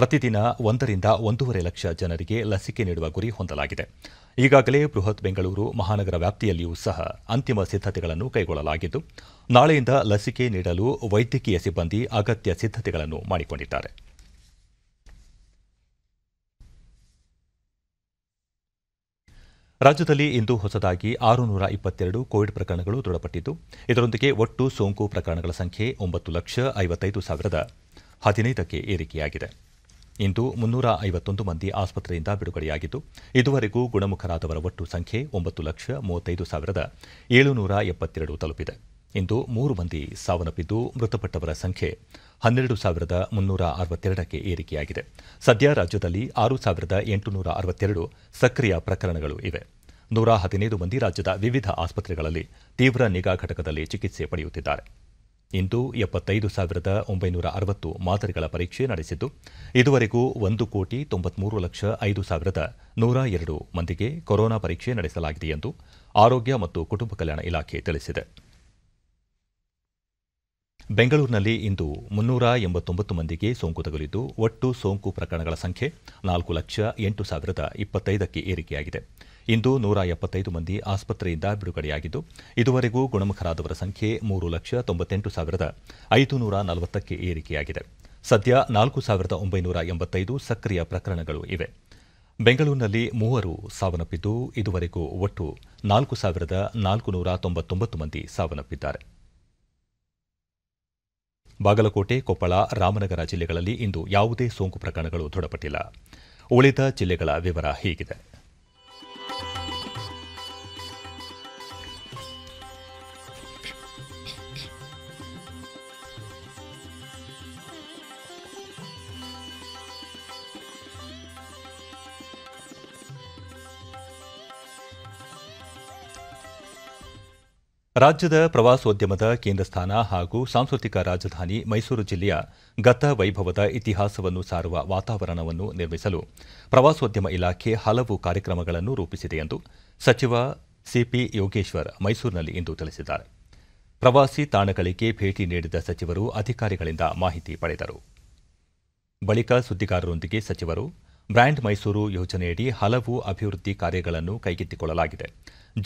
ಪ್ರತಿದಿನ ಒಂದರಿಂದ ಒಂದೂವರೆ ಲಕ್ಷ ಜನರಿಗೆ ಲಸಿಕೆ ನೀಡುವ ಗುರಿ ಹೊಂದಲಾಗಿದೆ ಈಗಾಗಲೇ ಬೃಹತ್ ಬೆಂಗಳೂರು ಮಹಾನಗರ ವ್ಯಾಪ್ತಿಯಲ್ಲಿಯೂ ಸಹ ಅಂತಿಮ ಸಿದ್ಧತೆಗಳನ್ನು ಕೈಗೊಳ್ಳಲಾಗಿದ್ದು ನಾಳೆಯಿಂದ ಲಸಿಕೆ ನೀಡಲು ವೈದ್ಯಕೀಯ ಸಿಬ್ಬಂದಿ ಅಗತ್ಯ ಸಿದ್ದತೆಗಳನ್ನು ಮಾಡಿಕೊಂಡಿದ್ದಾರೆ ರಾಜ್ಯದಲ್ಲಿ ಇಂದು ಹೊಸದಾಗಿ ಆರುನೂರ ಇಪ್ಪತ್ತೆರಡು ಕೋವಿಡ್ ಪ್ರಕರಣಗಳು ದೃಢಪಟ್ಟಿದ್ದು ಇದರೊಂದಿಗೆ ಒಟ್ಟು ಸೋಂಕು ಪ್ರಕರಣಗಳ ಸಂಖ್ಯೆ ಒಂಬತ್ತು ಲಕ್ಷ ಐವತ್ತೈದು ಸಾವಿರದ ಹದಿನೈದಕ್ಕೆ ಏರಿಕೆಯಾಗಿದೆ ಇಂದು ಮುನ್ನೂರ ಐವತ್ತೊಂದು ಮಂದಿ ಆಸ್ಪತ್ರೆಯಿಂದ ಬಿಡುಗಡೆಯಾಗಿದ್ದು ಇದುವರೆಗೂ ಗುಣಮುಖರಾದವರ ಒಟ್ಟು ಸಂಖ್ಯೆ ಒಂಬತ್ತು ಲಕ್ಷ ಮೂವತ್ತೈದು ಸಾವಿರದ ಏಳುನೂರ ಎಪ್ಪತ್ತೆರಡು ತಲುಪಿದೆ ಇಂದು ಮೂರು ಮಂದಿ ಸಾವನ್ನಪ್ಪಿದ್ದು ಮೃತಪಟ್ಟವರ ಸಂಖ್ಯೆ ಹನ್ನೆರಡು ಸಾವಿರದ ಮುನ್ನೂರ ಅರವತ್ತೆರಡಕ್ಕೆ ಏರಿಕೆಯಾಗಿದೆ ಸದ್ಯ ರಾಜ್ಯದಲ್ಲಿ ಆರು ಸಾವಿರದ ಎಂಟುನೂರ ಅರವತ್ತೆರಡು ಸಕ್ರಿಯ ಪ್ರಕರಣಗಳು ಇವೆ ನೂರ ಹದಿನೈದು ಮಂದಿ ರಾಜ್ಯದ ವಿವಿಧ ಆಸ್ಪತ್ರೆಗಳಲ್ಲಿ ತೀವ್ರ ನಿಗಾ ಘಟಕದಲ್ಲಿ ಚಿಕಿತ್ಸೆ ಪಡೆಯುತ್ತಿದ್ದಾರೆ ಇಂದು ಎಪ್ಪತ್ತೈದು ಸಾವಿರದ ಒಂಬೈನೂರ ಅರವತ್ತು ಮಾದರಿಗಳ ಪರೀಕ್ಷೆ ನಡೆಸಿದ್ದು ಇದುವರೆಗೂ ಒಂದು ಕೋಟಿ ತೊಂಬತ್ಮೂರು ಲಕ್ಷ ಐದು ಸಾವಿರದ ನೂರ ಎರಡು ಮಂದಿಗೆ ಕೊರೋನಾ ಪರೀಕ್ಷೆ ನಡೆಸಲಾಗಿದೆ ಎಂದು ಆರೋಗ್ಯ ಮತ್ತು ಕುಟುಂಬ ಕಲ್ಯಾಣ ಇಲಾಖೆ ತಿಳಿಸಿದೆ ಬೆಂಗಳೂರಿನಲ್ಲಿ ಇಂದು ಮುನ್ನೂರ ಎಂಬತ್ತೊಂಬತ್ತು ಮಂದಿಗೆ ಸೋಂಕು ತಗುಲಿದ್ದು ಒಟ್ಟು ಸೋಂಕು ಪ್ರಕರಣಗಳ ಸಂಖ್ಯೆ ನಾಲ್ಕು ಲಕ್ಷ ಎಂಟು ಸಾವಿರದ ಇಪ್ಪತ್ತೈದಕ್ಕೆ ಏರಿಕೆಯಾಗಿದೆ ಇಂದು ನೂರ ಎಪ್ಪತ್ತೈದು ಮಂದಿ ಆಸ್ಪತ್ರೆಯಿಂದ ಬಿಡುಗಡೆಯಾಗಿದ್ದು ಇದುವರೆಗೂ ಗುಣಮುಖರಾದವರ ಸಂಖ್ಯೆ ಮೂರು ಲಕ್ಷ ತೊಂಬತ್ತೆಂಟು ಸಾವಿರದ ಐದು ನೂರ ನಲವತ್ತಕ್ಕೆ ಏರಿಕೆಯಾಗಿದೆ ಸದ್ಯ ನಾಲ್ಕು ಸಾವಿರದ ಒಂಬೈನೂರ ಎಂಬತ್ತೈದು ಸಕ್ರಿಯ ಪ್ರಕರಣಗಳು ಇವೆ ಬೆಂಗಳೂರಿನಲ್ಲಿ ಮೂವರು ಸಾವನ್ನಪ್ಪಿದ್ದು ಇದುವರೆಗೂ ಒಟ್ಟು ನಾಲ್ಕು ಸಾವಿರದ ನಾಲ್ಕು ನೂರ ತೊಂಬತ್ತೊಂಬತ್ತು ಮಂದಿ ಸಾವನ್ನಪ್ಪಿದ್ದಾರೆ ಬಾಗಲಕೋಟೆ ಕೊಪ್ಪಳ ರಾಮನಗರ ಜಿಲ್ಲೆಗಳಲ್ಲಿ ಇಂದು ಯಾವುದೇ ಸೋಂಕು ಪ್ರಕರಣಗಳು ದೃಢಪಟ್ಟಲ್ಲ ಉಳಿದ ಜಿಲ್ಲೆಗಳ ವಿವರ ಹೀಗಿದೆ ರಾಜ್ಯದ ಪ್ರವಾಸೋದ್ಯಮದ ಕೇಂದ್ರ ಸ್ಥಾನ ಹಾಗೂ ಸಾಂಸ್ಕೃತಿಕ ರಾಜಧಾನಿ ಮೈಸೂರು ಜಿಲ್ಲೆಯ ಗತ ವೈಭವದ ಇತಿಹಾಸವನ್ನು ಸಾರುವ ವಾತಾವರಣವನ್ನು ನಿರ್ಮಿಸಲು ಪ್ರವಾಸೋದ್ಯಮ ಇಲಾಖೆ ಹಲವು ಕಾರ್ಯಕ್ರಮಗಳನ್ನು ರೂಪಿಸಿದೆ ಎಂದು ಸಚಿವ ಸಿಪಿ ಯೋಗೇಶ್ವರ್ ಇಂದು ತಿಳಿಸಿದ್ದಾರೆ ಪ್ರವಾಸಿ ತಾಣಗಳಿಗೆ ಭೇಟಿ ನೀಡಿದ ಸಚಿವರು ಅಧಿಕಾರಿಗಳಿಂದ ಮಾಹಿತಿ ಪಡೆದರು ಬಳಿಕ ಸುದ್ದಿಗಾರರೊಂದಿಗೆ ಸಚಿವರು ಬ್ರ್ಯಾಂಡ್ ಮೈಸೂರು ಯೋಜನೆಯಡಿ ಹಲವು ಅಭಿವೃದ್ಧಿ ಕಾರ್ಯಗಳನ್ನು ಕೈಗೆತ್ತಿಕೊಳ್ಳಲಾಗಿದೆ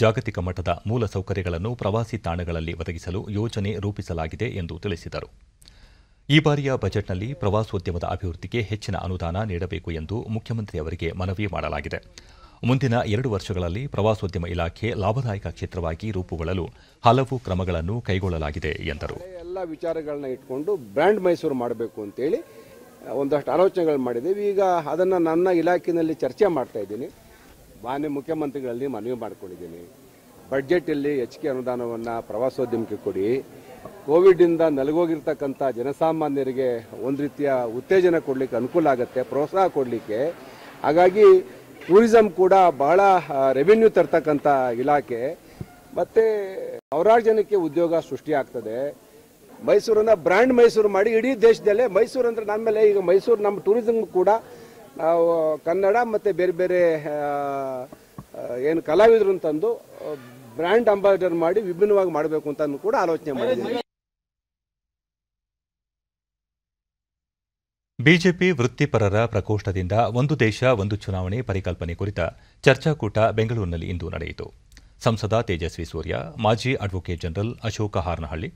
ಜಾಗತಿಕ ಮಟ್ಟದ ಮೂಲಸೌಕರ್ಯಗಳನ್ನು ಪ್ರವಾಸಿ ತಾಣಗಳಲ್ಲಿ ಒದಗಿಸಲು ಯೋಜನೆ ರೂಪಿಸಲಾಗಿದೆ ಎಂದು ತಿಳಿಸಿದರು ಈ ಬಾರಿಯ ಬಜೆಟ್ನಲ್ಲಿ ಪ್ರವಾಸೋದ್ಯಮದ ಅಭಿವೃದ್ಧಿಗೆ ಹೆಚ್ಚಿನ ಅನುದಾನ ನೀಡಬೇಕು ಎಂದು ಮುಖ್ಯಮಂತ್ರಿ ಅವರಿಗೆ ಮನವಿ ಮಾಡಲಾಗಿದೆ ಮುಂದಿನ ಎರಡು ವರ್ಷಗಳಲ್ಲಿ ಪ್ರವಾಸೋದ್ಯಮ ಇಲಾಖೆ ಲಾಭದಾಯಕ ಕ್ಷೇತ್ರವಾಗಿ ರೂಪುಗೊಳ್ಳಲು ಹಲವು ಕ್ರಮಗಳನ್ನು ಕೈಗೊಳ್ಳಲಾಗಿದೆ ಎಂದರು ಎಲ್ಲ ವಿಚಾರಗಳನ್ನ ಇಟ್ಕೊಂಡು ಬ್ರ್ಯಾಂಡ್ ಮೈಸೂರು ಮಾಡಬೇಕು ಅಂತೇಳಿ ಒಂದಷ್ಟು ಆಲೋಚನೆಗಳು ಮಾಡಿದ್ದೀವಿ ಈಗ ಅದನ್ನು ನನ್ನ ಇಲಾಖೆಯಲ್ಲಿ ಚರ್ಚೆ ಮಾಡ್ತಾ ಇದ್ದೀನಿ ಮಾನ್ಯ ಮುಖ್ಯಮಂತ್ರಿಗಳಲ್ಲಿ ಮನವಿ ಮಾಡಿಕೊಂಡಿದ್ದೀನಿ ಬಡ್ಜೆಟಲ್ಲಿ ಕೆ ಅನುದಾನವನ್ನು ಪ್ರವಾಸೋದ್ಯಮಕ್ಕೆ ಕೊಡಿ ಕೋವಿಡಿಂದ ನಲಗೋಗಿರ್ತಕ್ಕಂಥ ಜನಸಾಮಾನ್ಯರಿಗೆ ಒಂದು ರೀತಿಯ ಉತ್ತೇಜನ ಕೊಡಲಿಕ್ಕೆ ಅನುಕೂಲ ಆಗುತ್ತೆ ಪ್ರೋತ್ಸಾಹ ಕೊಡಲಿಕ್ಕೆ ಹಾಗಾಗಿ ಟೂರಿಸಂ ಕೂಡ ಬಹಳ ರೆವಿನ್ಯೂ ತರ್ತಕ್ಕಂಥ ಇಲಾಖೆ ಮತ್ತು ಅವರಾರು ಜನಕ್ಕೆ ಉದ್ಯೋಗ ಸೃಷ್ಟಿಯಾಗ್ತದೆ ಮೈಸೂರನ್ನ ಬ್ರ್ಯಾಂಡ್ ಮೈಸೂರು ಮಾಡಿ ಇಡೀ ದೇಶದಲ್ಲೇ ಮೈಸೂರು ಅಂದ್ರೆ ನಮ್ಮೇಲೆ ಮೇಲೆ ಈಗ ಮೈಸೂರು ನಮ್ಮ ಟೂರಿಸಮ್ ಕೂಡ ನಾವು ಕನ್ನಡ ಮತ್ತು ಬೇರೆ ಬೇರೆ ಏನು ಕಲಾವಿದರು ಅಂತಂದು ಬ್ರ್ಯಾಂಡ್ ಅಂಬಾಸಿಡರ್ ಮಾಡಿ ವಿಭಿನ್ನವಾಗಿ ಮಾಡಬೇಕು ಅಂತ ಕೂಡ ಆಲೋಚನೆ ಮಾಡಿದ್ದೀವಿ ಬಿಜೆಪಿ ವೃತ್ತಿಪರರ ಪ್ರಕೋಷ್ಠದಿಂದ ಒಂದು ದೇಶ ಒಂದು ಚುನಾವಣೆ ಪರಿಕಲ್ಪನೆ ಕುರಿತ ಚರ್ಚಾಕೂಟ ಬೆಂಗಳೂರಿನಲ್ಲಿ ಇಂದು ನಡೆಯಿತು ಸಂಸದ ತೇಜಸ್ವಿ ಸೂರ್ಯ ಮಾಜಿ ಅಡ್ವೊಕೇಟ್ ಜನರಲ್ ಅಶೋಕ ಹಾರನಹಳ್ಳಿ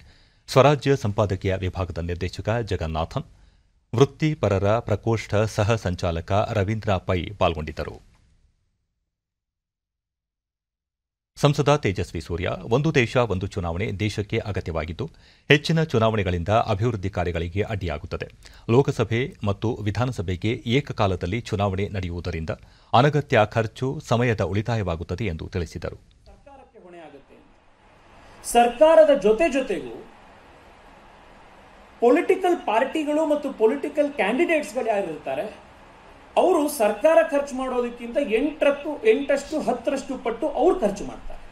ಸ್ವರಾಜ್ಯ ಸಂಪಾದಕೀಯ ವಿಭಾಗದ ನಿರ್ದೇಶಕ ಜಗನ್ನಾಥನ್ ವೃತ್ತಿಪರರ ಪ್ರಕೋಷ್ಠ ಸಹ ಸಂಚಾಲಕ ರವೀಂದ್ರ ಪೈ ಪಾಲ್ಗೊಂಡಿದ್ದರು ಸಂಸದ ತೇಜಸ್ವಿ ಸೂರ್ಯ ಒಂದು ದೇಶ ಒಂದು ಚುನಾವಣೆ ದೇಶಕ್ಕೆ ಅಗತ್ಯವಾಗಿದ್ದು ಹೆಚ್ಚಿನ ಚುನಾವಣೆಗಳಿಂದ ಅಭಿವೃದ್ಧಿ ಕಾರ್ಯಗಳಿಗೆ ಅಡ್ಡಿಯಾಗುತ್ತದೆ ಲೋಕಸಭೆ ಮತ್ತು ವಿಧಾನಸಭೆಗೆ ಏಕಕಾಲದಲ್ಲಿ ಚುನಾವಣೆ ನಡೆಯುವುದರಿಂದ ಅನಗತ್ಯ ಖರ್ಚು ಸಮಯದ ಉಳಿತಾಯವಾಗುತ್ತದೆ ಎಂದು ತಿಳಿಸಿದರು ಸರ್ಕಾರದ ಜೊತೆ ಜೊತೆಗೂ ಪೊಲಿಟಿಕಲ್ ಪಾರ್ಟಿಗಳು ಮತ್ತು ಪೊಲಿಟಿಕಲ್ ಕ್ಯಾಂಡಿಡೇಟ್ಸ್ಗಳು ಯಾರಿರ್ತಾರೆ ಅವರು ಸರ್ಕಾರ ಖರ್ಚು ಮಾಡೋದಕ್ಕಿಂತ ಎಂಟರಷ್ಟು ಎಂಟಷ್ಟು ಹತ್ತರಷ್ಟು ಪಟ್ಟು ಅವ್ರು ಖರ್ಚು ಮಾಡ್ತಾರೆ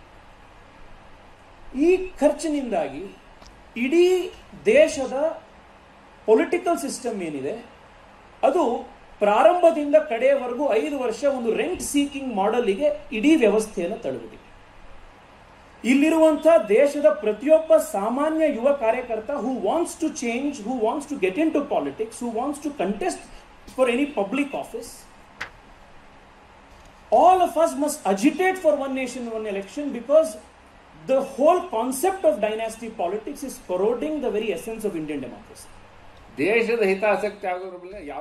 ಈ ಖರ್ಚಿನಿಂದಾಗಿ ಇಡೀ ದೇಶದ ಪೊಲಿಟಿಕಲ್ ಸಿಸ್ಟಮ್ ಏನಿದೆ ಅದು ಪ್ರಾರಂಭದಿಂದ ಕಡೆಯವರೆಗೂ ಐದು ವರ್ಷ ಒಂದು ರೆಂಟ್ ಸೀಕಿಂಗ್ ಮಾಡೆಲಿಗೆ ಇಡೀ ವ್ಯವಸ್ಥೆಯನ್ನು ತಳ್ಳುವುದಿಲ್ಲ ಇಲ್ಲಿರುವಂಥ ದೇಶದ ಪ್ರತಿಯೊಬ್ಬ ಸಾಮಾನ್ಯ ಯುವ ಕಾರ್ಯಕರ್ತ who wants to change who wants to get into politics who wants to contest for any public office all of us must agitate for one nation one election because the whole concept of dynasty politics is corroding the very essence of Indian democracy. ದೇಶದ ಹಿತಾಸಕ್ತಿ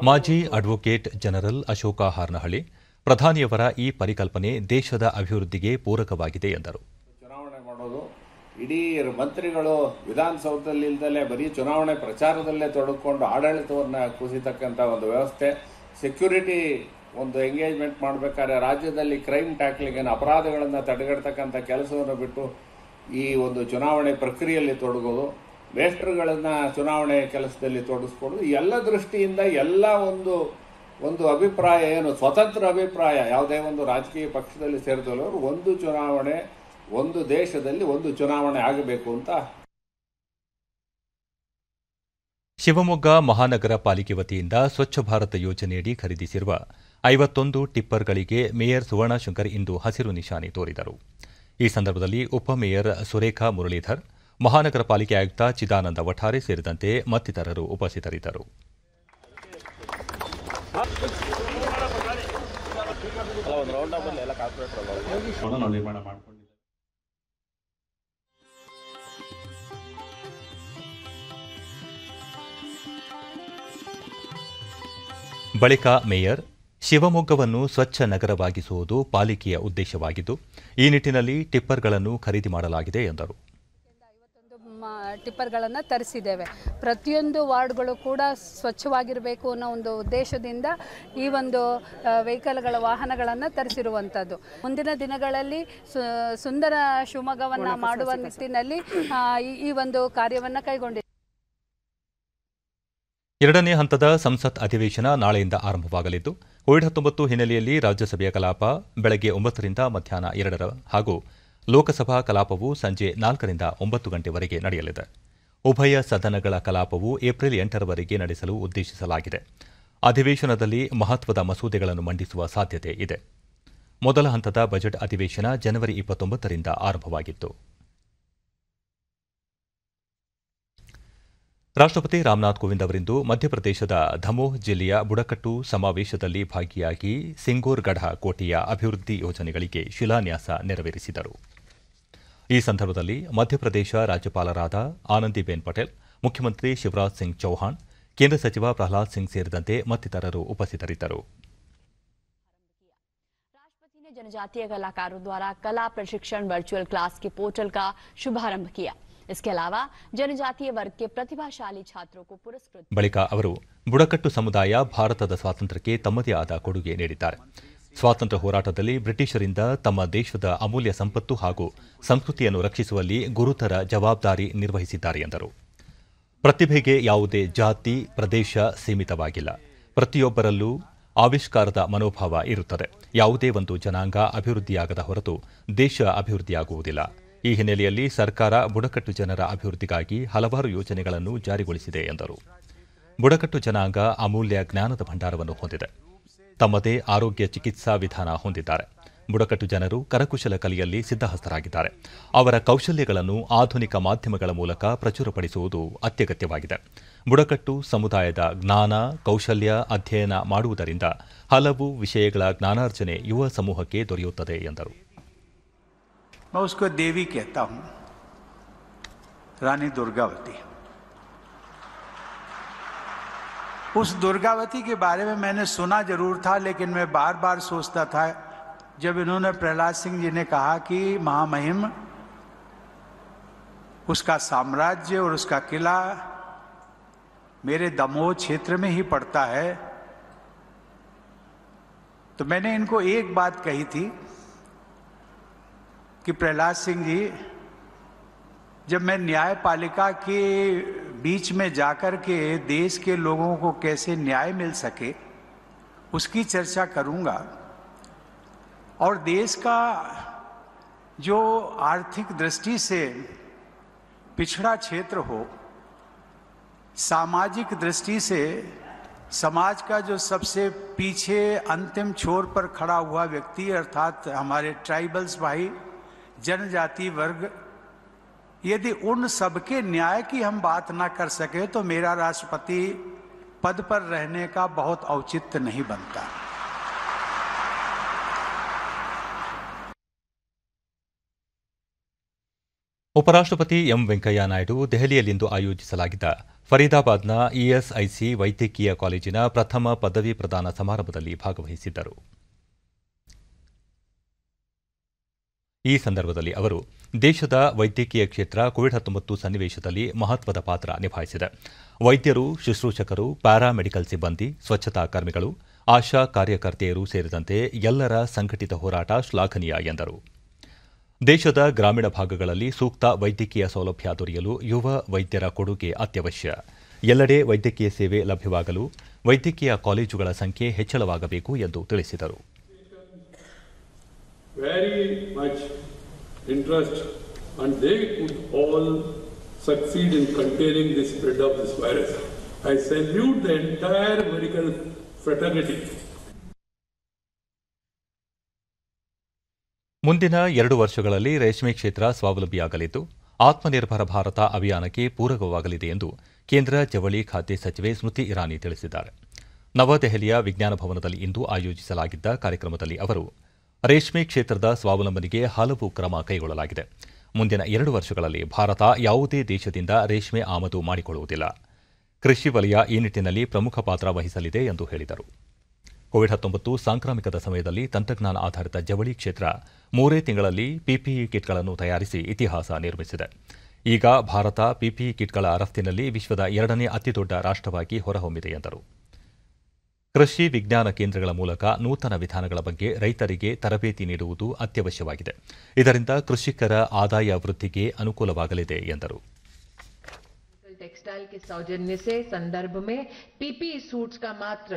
ಮಾಜಿ ಅಡ್ವೊಕೇಟ್ ಜನರಲ್ ಅಶೋಕ ಹಾರ್ನಹಳ್ಳಿ ಪ್ರಧಾನಿಯವರ ಈ ಪರಿಕಲ್ಪನೆ ದೇಶದ ಅಭಿವೃದ್ಧಿಗೆ ಪೂರಕವಾಗಿದೆ ಎಂದರು ಅನ್ನೋದು ಇಡೀ ಮಂತ್ರಿಗಳು ವಿಧಾನಸೌಧದಲ್ಲಿ ಇಲ್ದಲೇ ಬರೀ ಚುನಾವಣೆ ಪ್ರಚಾರದಲ್ಲೇ ತೊಡಗಿಕೊಂಡು ಆಡಳಿತವನ್ನು ಕುಸಿತಕ್ಕಂಥ ಒಂದು ವ್ಯವಸ್ಥೆ ಸೆಕ್ಯೂರಿಟಿ ಒಂದು ಎಂಗೇಜ್ಮೆಂಟ್ ಮಾಡಬೇಕಾದ್ರೆ ರಾಜ್ಯದಲ್ಲಿ ಕ್ರೈಮ್ ಟ್ಯಾಕ್ಲಿಂಗ್ ಏನು ಅಪರಾಧಗಳನ್ನು ತಡೆಗಡ್ತಕ್ಕಂಥ ಕೆಲಸವನ್ನು ಬಿಟ್ಟು ಈ ಒಂದು ಚುನಾವಣೆ ಪ್ರಕ್ರಿಯೆಯಲ್ಲಿ ತೊಡಗೋದು ವೇಸ್ಟ್ರುಗಳನ್ನು ಚುನಾವಣೆ ಕೆಲಸದಲ್ಲಿ ತೊಡಗಿಸ್ಕೊಡೋದು ಎಲ್ಲ ದೃಷ್ಟಿಯಿಂದ ಎಲ್ಲ ಒಂದು ಒಂದು ಅಭಿಪ್ರಾಯ ಏನು ಸ್ವತಂತ್ರ ಅಭಿಪ್ರಾಯ ಯಾವುದೇ ಒಂದು ರಾಜಕೀಯ ಪಕ್ಷದಲ್ಲಿ ಸೇರಿದವರು ಒಂದು ಚುನಾವಣೆ ಒಂದು ದೇಶದಲ್ಲಿ ಒಂದು ಚುನಾವಣೆ ಆಗಬೇಕು ಅಂತ ಶಿವಮೊಗ್ಗ ಮಹಾನಗರ ಪಾಲಿಕೆ ವತಿಯಿಂದ ಸ್ವಚ್ಛ ಭಾರತ ಯೋಜನೆಯಡಿ ಖರೀದಿಸಿರುವ ಐವತ್ತೊಂದು ಟಿಪ್ಪರ್ಗಳಿಗೆ ಮೇಯರ್ ಸುವರ್ಣಶಂಕರ್ ಇಂದು ಹಸಿರು ನಿಶಾನೆ ತೋರಿದರು ಈ ಸಂದರ್ಭದಲ್ಲಿ ಉಪಮೇಯರ್ ಸುರೇಖಾ ಮುರಳೀಧರ್ ಮಹಾನಗರ ಪಾಲಿಕೆ ಆಯುಕ್ತ ಚಿದಾನಂದ ವಠಾರೆ ಸೇರಿದಂತೆ ಮತ್ತಿತರರು ಉಪಸ್ಥಿತರಿದ್ದರು ಬಳಿಕ ಮೇಯರ್ ಶಿವಮೊಗ್ಗವನ್ನು ಸ್ವಚ್ಛ ನಗರವಾಗಿಸುವುದು ಪಾಲಿಕೆಯ ಉದ್ದೇಶವಾಗಿದ್ದು ಈ ನಿಟ್ಟಿನಲ್ಲಿ ಟಿಪ್ಪರ್ಗಳನ್ನು ಖರೀದಿ ಮಾಡಲಾಗಿದೆ ಎಂದರು ಟಿಪ್ಪರ್ಗಳನ್ನು ತರಿಸಿದ್ದೇವೆ ಪ್ರತಿಯೊಂದು ವಾರ್ಡ್ಗಳು ಕೂಡ ಸ್ವಚ್ಛವಾಗಿರಬೇಕು ಅನ್ನೋ ಒಂದು ಉದ್ದೇಶದಿಂದ ಈ ಒಂದು ವೆಹಿಕಲ್ಗಳ ವಾಹನಗಳನ್ನು ತರಿಸಿರುವಂಥದ್ದು ಮುಂದಿನ ದಿನಗಳಲ್ಲಿ ಸುಂದರ ಶಿವಮೊಗ್ಗವನ್ನು ಮಾಡುವ ನಿಟ್ಟಿನಲ್ಲಿ ಈ ಒಂದು ಕಾರ್ಯವನ್ನು ಕೈಗೊಂಡಿದೆ ಎರಡನೇ ಹಂತದ ಸಂಸತ್ ಅಧಿವೇಶನ ನಾಳೆಯಿಂದ ಆರಂಭವಾಗಲಿದ್ದು ಕೋವಿಡ್ ಹತ್ತೊಂಬತ್ತು ಹಿನ್ನೆಲೆಯಲ್ಲಿ ರಾಜ್ಯಸಭೆಯ ಕಲಾಪ ಬೆಳಗ್ಗೆ ಒಂಬತ್ತರಿಂದ ಮಧ್ಯಾಹ್ನ ಎರಡರ ಹಾಗೂ ಲೋಕಸಭಾ ಕಲಾಪವು ಸಂಜೆ ನಾಲ್ಕರಿಂದ ಒಂಬತ್ತು ಗಂಟೆವರೆಗೆ ನಡೆಯಲಿದೆ ಉಭಯ ಸದನಗಳ ಕಲಾಪವು ಏಪ್ರಿಲ್ ಎಂಟರವರೆಗೆ ನಡೆಸಲು ಉದ್ದೇಶಿಸಲಾಗಿದೆ ಅಧಿವೇಶನದಲ್ಲಿ ಮಹತ್ವದ ಮಸೂದೆಗಳನ್ನು ಮಂಡಿಸುವ ಸಾಧ್ಯತೆ ಇದೆ ಮೊದಲ ಹಂತದ ಬಜೆಟ್ ಅಧಿವೇಶನ ಜನವರಿ ಇಪ್ಪತ್ತೊಂಬತ್ತರಿಂದ ಆರಂಭವಾಗಿತ್ತು ರಾಷ್ಟಪತಿ ರಾಮನಾಥ್ ಕೋವಿಂದ್ ಅವರಿಂದು ಮಧ್ಯಪ್ರದೇಶದ ಧಮೋಹ್ ಜಿಲ್ಲೆಯ ಬುಡಕಟ್ಟು ಸಮಾವೇಶದಲ್ಲಿ ಭಾಗಿಯಾಗಿ ಸಿಂಗೋರ್ಗಢ ಕೋಟೆಯ ಅಭಿವೃದ್ಧಿ ಯೋಜನೆಗಳಿಗೆ ಶಿಲಾನ್ಯಾಸ ನೆರವೇರಿಸಿದರು ಈ ಸಂದರ್ಭದಲ್ಲಿ ಮಧ್ಯಪ್ರದೇಶ ರಾಜ್ಯಪಾಲರಾದ ಆನಂದಿಬೆನ್ ಪಟೇಲ್ ಮುಖ್ಯಮಂತ್ರಿ ಶಿವರಾಜ್ ಸಿಂಗ್ ಚೌಹಾಣ್ ಕೇಂದ್ರ ಸಚಿವ ಪ್ರಹ್ಲಾದ್ ಸಿಂಗ್ ಸೇರಿದಂತೆ ಮತ್ತಿತರರು ಉಪಸ್ಥಿತರಿದ್ದರು जनजातीय कलाकारों द्वारा ಕಲಾ ಪ್ರಶಿಕ್ಷಣ ವರ್ಚುವಲ್ ಕ್ಲಾಸ್ के पोर्टल का शुभारंभ किया ಇಸ್ಕೆ ಅಲಾವಾ ಜನಜಾತಿಯ ವರ್ಗಕ್ಕೆ ಪ್ರತಿಭಾಶಾಲಿ ಛಾತ್ರಕ್ಕೂ ಪುರಸ್ಕೃತ ಬಳಿಕ ಅವರು ಬುಡಕಟ್ಟು ಸಮುದಾಯ ಭಾರತದ ಸ್ವಾತಂತ್ರ್ಯಕ್ಕೆ ತಮ್ಮದೇ ಆದ ಕೊಡುಗೆ ನೀಡಿದ್ದಾರೆ ಸ್ವಾತಂತ್ರ್ಯ ಹೋರಾಟದಲ್ಲಿ ಬ್ರಿಟಿಷರಿಂದ ತಮ್ಮ ದೇಶದ ಅಮೂಲ್ಯ ಸಂಪತ್ತು ಹಾಗೂ ಸಂಸ್ಕೃತಿಯನ್ನು ರಕ್ಷಿಸುವಲ್ಲಿ ಗುರುತರ ಜವಾಬ್ದಾರಿ ನಿರ್ವಹಿಸಿದ್ದಾರೆ ಎಂದರು ಪ್ರತಿಭೆಗೆ ಯಾವುದೇ ಜಾತಿ ಪ್ರದೇಶ ಸೀಮಿತವಾಗಿಲ್ಲ ಪ್ರತಿಯೊಬ್ಬರಲ್ಲೂ ಆವಿಷ್ಕಾರದ ಮನೋಭಾವ ಇರುತ್ತದೆ ಯಾವುದೇ ಒಂದು ಜನಾಂಗ ಅಭಿವೃದ್ಧಿಯಾಗದ ಹೊರತು ದೇಶ ಅಭಿವೃದ್ಧಿಯಾಗುವುದಿಲ್ಲ ಈ ಹಿನ್ನೆಲೆಯಲ್ಲಿ ಸರ್ಕಾರ ಬುಡಕಟ್ಟು ಜನರ ಅಭಿವೃದ್ಧಿಗಾಗಿ ಹಲವಾರು ಯೋಜನೆಗಳನ್ನು ಜಾರಿಗೊಳಿಸಿದೆ ಎಂದರು ಬುಡಕಟ್ಟು ಜನಾಂಗ ಅಮೂಲ್ಯ ಜ್ಞಾನದ ಭಂಡಾರವನ್ನು ಹೊಂದಿದೆ ತಮ್ಮದೇ ಆರೋಗ್ಯ ಚಿಕಿತ್ಸಾ ವಿಧಾನ ಹೊಂದಿದ್ದಾರೆ ಬುಡಕಟ್ಟು ಜನರು ಕರಕುಶಲ ಕಲೆಯಲ್ಲಿ ಸಿದ್ಧಹಸ್ತರಾಗಿದ್ದಾರೆ ಅವರ ಕೌಶಲ್ಯಗಳನ್ನು ಆಧುನಿಕ ಮಾಧ್ಯಮಗಳ ಮೂಲಕ ಪ್ರಚುರಪಡಿಸುವುದು ಅತ್ಯಗತ್ಯವಾಗಿದೆ ಬುಡಕಟ್ಟು ಸಮುದಾಯದ ಜ್ಞಾನ ಕೌಶಲ್ಯ ಅಧ್ಯಯನ ಮಾಡುವುದರಿಂದ ಹಲವು ವಿಷಯಗಳ ಜ್ಞಾನಾರ್ಜನೆ ಯುವ ಸಮೂಹಕ್ಕೆ ದೊರೆಯುತ್ತದೆ ಎಂದರು मैं उसको देवी कहता हूं रानी दुर्गावती उस दुर्गावती के बारे में मैंने सुना जरूर था लेकिन मैं बार बार सोचता था जब इन्होंने प्रहलाद सिंह जी ने कहा कि महामहिम उसका साम्राज्य और उसका किला मेरे दमोह क्षेत्र में ही पड़ता है तो मैंने इनको एक बात कही थी कि प्रहलाद सिंह जी जब मैं न्यायपालिका के बीच में जाकर के देश के लोगों को कैसे न्याय मिल सके उसकी चर्चा करूंगा और देश का जो आर्थिक दृष्टि से पिछड़ा क्षेत्र हो सामाजिक दृष्टि से समाज का जो सबसे पीछे अंतिम छोर पर खड़ा हुआ व्यक्ति अर्थात हमारे ट्राइबल्स भाई जनजाति वर्ग यदि उन सबके न्याय की हम बात ना कर सके तो मेरा राष्ट्रपति पद पर रहने का बहुत औचित्य नहीं बनता ಉಪರಾಷ್ಟ್ರಪತಿ ಎಂ ವೆಂಕಯ್ಯ ನಾಯ್ಡು ದೆಹಲಿಯಲ್ಲಿಂದು ಆಯೋಜಿಸಲಾಗಿದ್ದ ಫರೀದಾಬಾದ್ನ ಇಎಸ್ಐಸಿ ವೈದ್ಯಕೀಯ ಕಾಲೇಜಿನ ಪ್ರಥಮ ಪದವಿ ಪ್ರದಾನ ಸಮಾರಂಭದಲ್ಲಿ ಭಾಗವಹಿಸಿದ್ದರು ಈ ಸಂದರ್ಭದಲ್ಲಿ ಅವರು ದೇಶದ ವೈದ್ಯಕೀಯ ಕ್ಷೇತ್ರ ಕೋವಿಡ್ ಹತ್ತೊಂಬತ್ತು ಸನ್ನಿವೇಶದಲ್ಲಿ ಮಹತ್ವದ ಪಾತ್ರ ನಿಭಾಯಿಸಿದೆ ವೈದ್ಯರು ಶುಶ್ರೂಷಕರು ಪ್ಯಾರಾಮೆಡಿಕಲ್ ಸಿಬ್ಬಂದಿ ಸ್ವಚ್ಛತಾ ಕರ್ಮಿಗಳು ಆಶಾ ಕಾರ್ಯಕರ್ತೆಯರು ಸೇರಿದಂತೆ ಎಲ್ಲರ ಸಂಘಟಿತ ಹೋರಾಟ ಶ್ಲಾಘನೀಯ ಎಂದರು ದೇಶದ ಗ್ರಾಮೀಣ ಭಾಗಗಳಲ್ಲಿ ಸೂಕ್ತ ವೈದ್ಯಕೀಯ ಸೌಲಭ್ಯ ದೊರೆಯಲು ಯುವ ವೈದ್ಯರ ಕೊಡುಗೆ ಅತ್ಯವಶ್ಯ ಎಲ್ಲೆಡೆ ವೈದ್ಯಕೀಯ ಸೇವೆ ಲಭ್ಯವಾಗಲು ವೈದ್ಯಕೀಯ ಕಾಲೇಜುಗಳ ಸಂಖ್ಯೆ ಹೆಚ್ಚಳವಾಗಬೇಕು ಎಂದು ತಿಳಿಸಿದರು very much interest and they could all succeed in containing the spread of this virus. I salute the entire medical fraternity. ಮುಂದಿನ ಎರಡು ವರ್ಷಗಳಲ್ಲಿ ರೇಷ್ಮೆ ಕ್ಷೇತ್ರ ಸ್ವಾವಲಂಬಿಯಾಗಲಿದ್ದು ಆತ್ಮನಿರ್ಭರ ಭಾರತ ಅಭಿಯಾನಕ್ಕೆ ಪೂರಕವಾಗಲಿದೆ ಎಂದು ಕೇಂದ್ರ ಜವಳಿ ಖಾತೆ ಸಚಿವೆ ಸ್ಮೃತಿ ಇರಾನಿ ತಿಳಿಸಿದ್ದಾರೆ ನವದೆಹಲಿಯ ವಿಜ್ಞಾನ ಭವನದಲ್ಲಿ ಇಂದು ಆಯೋಜಿಸಲಾಗಿದ್ದ ಕಾರ್ಯಕ್ರಮದಲ್ಲಿ ಅವರು ರೇಷ್ಮೆ ಕ್ಷೇತ್ರದ ಸ್ವಾವಲಂಬನೆಗೆ ಹಲವು ಕ್ರಮ ಕೈಗೊಳ್ಳಲಾಗಿದೆ ಮುಂದಿನ ಎರಡು ವರ್ಷಗಳಲ್ಲಿ ಭಾರತ ಯಾವುದೇ ದೇಶದಿಂದ ರೇಷ್ಮೆ ಆಮದು ಮಾಡಿಕೊಳ್ಳುವುದಿಲ್ಲ ಕೃಷಿ ವಲಯ ಈ ನಿಟ್ಟಿನಲ್ಲಿ ಪ್ರಮುಖ ಪಾತ್ರ ವಹಿಸಲಿದೆ ಎಂದು ಹೇಳಿದರು ಕೋವಿಡ್ ಹತ್ತೊಂಬತ್ತು ಸಾಂಕ್ರಾಮಿಕದ ಸಮಯದಲ್ಲಿ ತಂತ್ರಜ್ಞಾನ ಆಧಾರಿತ ಜವಳಿ ಕ್ಷೇತ್ರ ಮೂರೇ ತಿಂಗಳಲ್ಲಿ ಪಿಪಿಇ ಕಿಟ್ಗಳನ್ನು ತಯಾರಿಸಿ ಇತಿಹಾಸ ನಿರ್ಮಿಸಿದೆ ಈಗ ಭಾರತ ಪಿಪಿಇ ಕಿಟ್ಗಳ ರಫ್ತಿನಲ್ಲಿ ವಿಶ್ವದ ಎರಡನೇ ಅತಿದೊಡ್ಡ ರಾಷ್ಟವಾಗಿ ಹೊರಹೊಮ್ಮಿದೆ ಎಂದರು ಕೃಷಿ ವಿಜ್ಞಾನ ಕೇಂದ್ರಗಳ ಮೂಲಕ ನೂತನ ವಿಧಾನಗಳ ಬಗ್ಗೆ ರೈತರಿಗೆ ತರಬೇತಿ ನೀಡುವುದು ಅತ್ಯವಶ್ಯವಾಗಿದೆ ಇದರಿಂದ ಕೃಷಿಕರ ಆದಾಯ ವೃದ್ಧಿಗೆ ಅನುಕೂಲವಾಗಲಿದೆ ಎಂದರು टेक्सटाइल के सौजन्य से संदर्भ में पीपी सूट्स का मात्र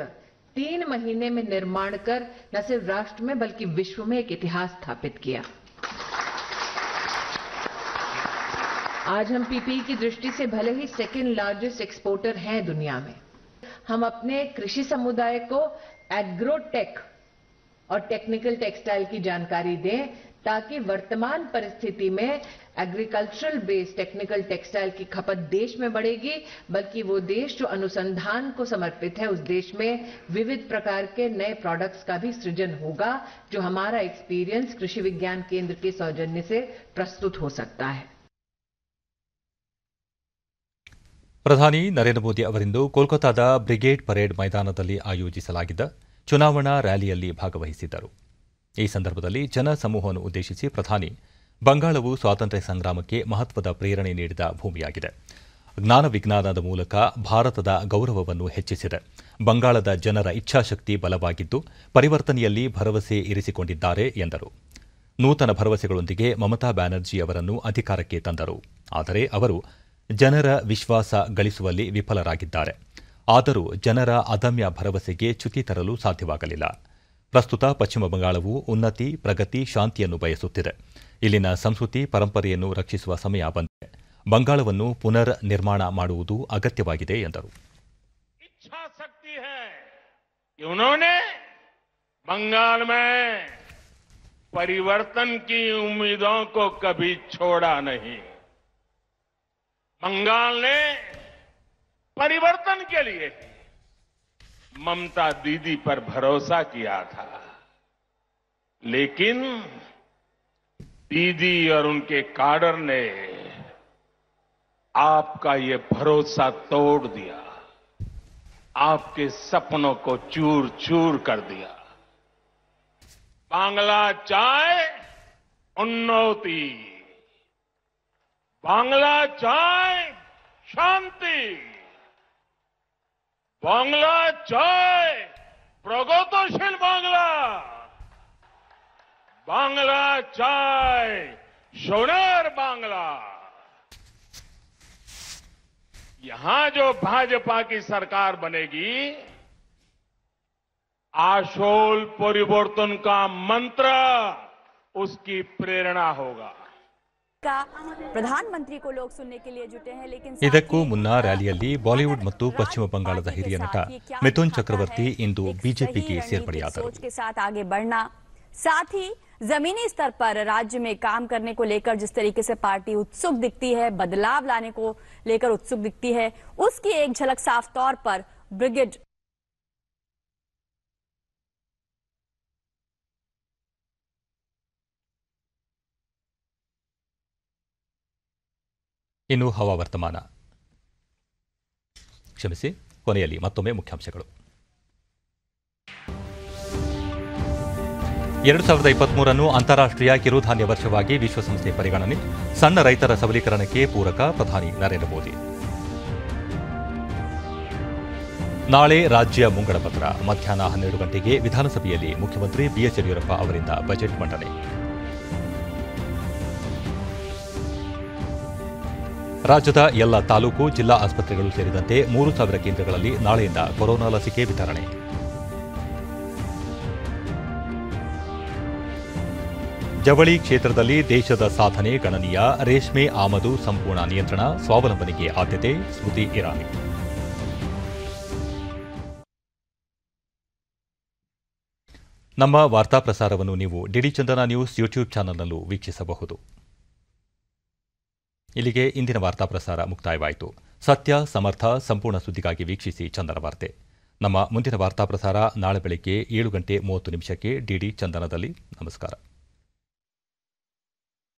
तीन महीने में निर्माण कर न सिर्फ राष्ट्र में बल्कि विश्व में एक इतिहास स्थापित किया आज हम पीपी की दृष्टि से भले ही सेकेंड लार्जेस्ट एक्सपोर्टर हैं दुनिया में हम अपने कृषि समुदाय को एग्रोटेक और टेक्निकल टेक्सटाइल की जानकारी दें ताकि वर्तमान परिस्थिति में एग्रीकल्चरल बेस्ड टेक्निकल टेक्सटाइल की खपत देश में बढ़ेगी बल्कि वो देश जो अनुसंधान को समर्पित है उस देश में विविध प्रकार के नए प्रोडक्ट्स का भी सृजन होगा जो हमारा एक्सपीरियंस कृषि विज्ञान केंद्र के सौजन्य से प्रस्तुत हो सकता है ಪ್ರಧಾನಿ ನರೇಂದ್ರ ಮೋದಿ ಅವರಿಂದು ಕೋಲ್ಕತ್ತಾದ ಬ್ರಿಗೇಡ್ ಪರೇಡ್ ಮೈದಾನದಲ್ಲಿ ಆಯೋಜಿಸಲಾಗಿದ್ದ ಚುನಾವಣಾ ರ್ಯಾಲಿಯಲ್ಲಿ ಭಾಗವಹಿಸಿದ್ದರು ಈ ಸಂದರ್ಭದಲ್ಲಿ ಜನ ಸಮೂಹವನ್ನು ಉದ್ದೇಶಿಸಿ ಪ್ರಧಾನಿ ಬಂಗಾಳವು ಸ್ವಾತಂತ್ರ್ಯ ಸಂಗ್ರಾಮಕ್ಕೆ ಮಹತ್ವದ ಪ್ರೇರಣೆ ನೀಡಿದ ಭೂಮಿಯಾಗಿದೆ ಜ್ಞಾನ ವಿಜ್ಞಾನದ ಮೂಲಕ ಭಾರತದ ಗೌರವವನ್ನು ಹೆಚ್ಚಿಸಿದೆ ಬಂಗಾಳದ ಜನರ ಇಚ್ಛಾಶಕ್ತಿ ಬಲವಾಗಿದ್ದು ಪರಿವರ್ತನೆಯಲ್ಲಿ ಭರವಸೆ ಇರಿಸಿಕೊಂಡಿದ್ದಾರೆ ಎಂದರು ನೂತನ ಭರವಸೆಗಳೊಂದಿಗೆ ಮಮತಾ ಬ್ಯಾನರ್ಜಿ ಅವರನ್ನು ಅಧಿಕಾರಕ್ಕೆ ತಂದರು ಆದರೆ ಅವರು ಜನರ ವಿಶ್ವಾಸ ಗಳಿಸುವಲ್ಲಿ ವಿಫಲರಾಗಿದ್ದಾರೆ ಆದರೂ ಜನರ ಅದಮ್ಯ ಭರವಸೆಗೆ ಚ್ಯುತಿ ತರಲು ಸಾಧ್ಯವಾಗಲಿಲ್ಲ ಪ್ರಸ್ತುತ ಪಶ್ಚಿಮ ಬಂಗಾಳವು ಉನ್ನತಿ ಪ್ರಗತಿ ಶಾಂತಿಯನ್ನು ಬಯಸುತ್ತಿದೆ ಇಲ್ಲಿನ ಸಂಸ್ಕೃತಿ ಪರಂಪರೆಯನ್ನು ರಕ್ಷಿಸುವ ಸಮಯ ಬಂದಿದೆ ಬಂಗಾಳವನ್ನು ಪುನರ್ ನಿರ್ಮಾಣ ಮಾಡುವುದು ಅಗತ್ಯವಾಗಿದೆ ಎಂದರು ಪರಿವರ್ತನ್ ಕಿ परिवर्तन की उम्मीदों को बंगाल ने परिवर्तन के लिए ममता दीदी पर भरोसा किया था लेकिन दीदी और उनके काडर ने आपका ये भरोसा तोड़ दिया आपके सपनों को चूर चूर कर दिया बांग्ला चाय उन्नौती बांग्ला चाय शांति बांग्ला चाय प्रगतिशील बांग्ला बांग्ला चाय सोनार बांग्ला यहां जो भाजपा की सरकार बनेगी आशोल परिवर्तन का मंत्र उसकी प्रेरणा होगा प्रधानमंत्री को का ಪ್ರಧಾನಮಂತ್ರಿ ಇದಕ್ಕೂ ಮುನ್ನ ರ್ಯಾಲಿಯಲ್ಲಿ ಬಾಲಿವುಡ್ ಮತ್ತು ಪಶ್ಚಿಮ ಬಂಗಾಳದ ಹಿರಿಯ ನಟ ಮಿಥುನ್ के साथ आगे बढ़ना साथ ही जमीनी स्तर पर राज्य में काम करने को लेकर जिस तरीके से पार्टी उत्सुक दिखती है बदलाव लाने को लेकर उत्सुक दिखती है उसकी एक झलक साफ तौर पर ब्रिगेड ಇನ್ನು ಹವಾವರ್ತಮಾನ ಕ್ಷಮಿಸಿ ಕೊನೆಯಲ್ಲಿ ಮತ್ತೊಮ್ಮೆ ಮುಖ್ಯಾಂಶಗಳು ಎರಡು ಸಾವಿರದ ಇಪ್ಪತ್ಮೂರನ್ನು ಅಂತಾರಾಷ್ಟ್ರೀಯ ಕಿರುಧಾನ್ಯ ವರ್ಷವಾಗಿ ವಿಶ್ವಸಂಸ್ಥೆ ಪರಿಗಣನೆ ಸಣ್ಣ ರೈತರ ಸಬಲೀಕರಣಕ್ಕೆ ಪೂರಕ ಪ್ರಧಾನಿ ನರೇಂದ್ರ ಮೋದಿ ನಾಳೆ ರಾಜ್ಯ ಮುಂಗಡಪತ್ರ ಪತ್ರ ಮಧ್ಯಾಹ್ನ ಹನ್ನೆರಡು ಗಂಟೆಗೆ ವಿಧಾನಸಭೆಯಲ್ಲಿ ಮುಖ್ಯಮಂತ್ರಿ ಬಿಎಸ್ ಯಡಿಯೂರಪ್ಪ ಅವರಿಂದ ಬಜೆಟ್ ಮಂಡನೆ ರಾಜ್ಯದ ಎಲ್ಲ ತಾಲೂಕು ಜಿಲ್ಲಾ ಆಸ್ಪತ್ರೆಗಳು ಸೇರಿದಂತೆ ಮೂರು ಸಾವಿರ ಕೇಂದ್ರಗಳಲ್ಲಿ ನಾಳೆಯಿಂದ ಕೊರೋನಾ ಲಸಿಕೆ ವಿತರಣೆ ಜವಳಿ ಕ್ಷೇತ್ರದಲ್ಲಿ ದೇಶದ ಸಾಧನೆ ಗಣನೀಯ ರೇಷ್ಮೆ ಆಮದು ಸಂಪೂರ್ಣ ನಿಯಂತ್ರಣ ಸ್ವಾವಲಂಬನೆಗೆ ಆದ್ಯತೆ ಸ್ಮೃತಿ ಇರಾನಿ ನಮ್ಮ ವಾರ್ತಾ ಪ್ರಸಾರವನ್ನು ನೀವು ಡಿಡಿ ಚಂದನ ನ್ಯೂಸ್ ಯೂಟ್ಯೂಬ್ ಚಾನಲ್ನಲ್ಲೂ ವೀಕ್ಷಿಸಬಹುದು ಇಲ್ಲಿಗೆ ಇಂದಿನ ವಾರ್ತಾ ಪ್ರಸಾರ ಮುಕ್ತಾಯವಾಯಿತು ಸತ್ಯ ಸಮರ್ಥ ಸಂಪೂರ್ಣ ಸುದ್ದಿಗಾಗಿ ವೀಕ್ಷಿಸಿ ಚಂದನ ವಾರ್ತೆ ನಮ್ಮ ಮುಂದಿನ ವಾರ್ತಾ ಪ್ರಸಾರ ನಾಳೆ ಬೆಳಗ್ಗೆ ಏಳು ಗಂಟೆ ಮೂವತ್ತು ನಿಮಿಷಕ್ಕೆ ಡಿಡಿ ಚಂದನದಲ್ಲಿ ನಮಸ್ಕಾರ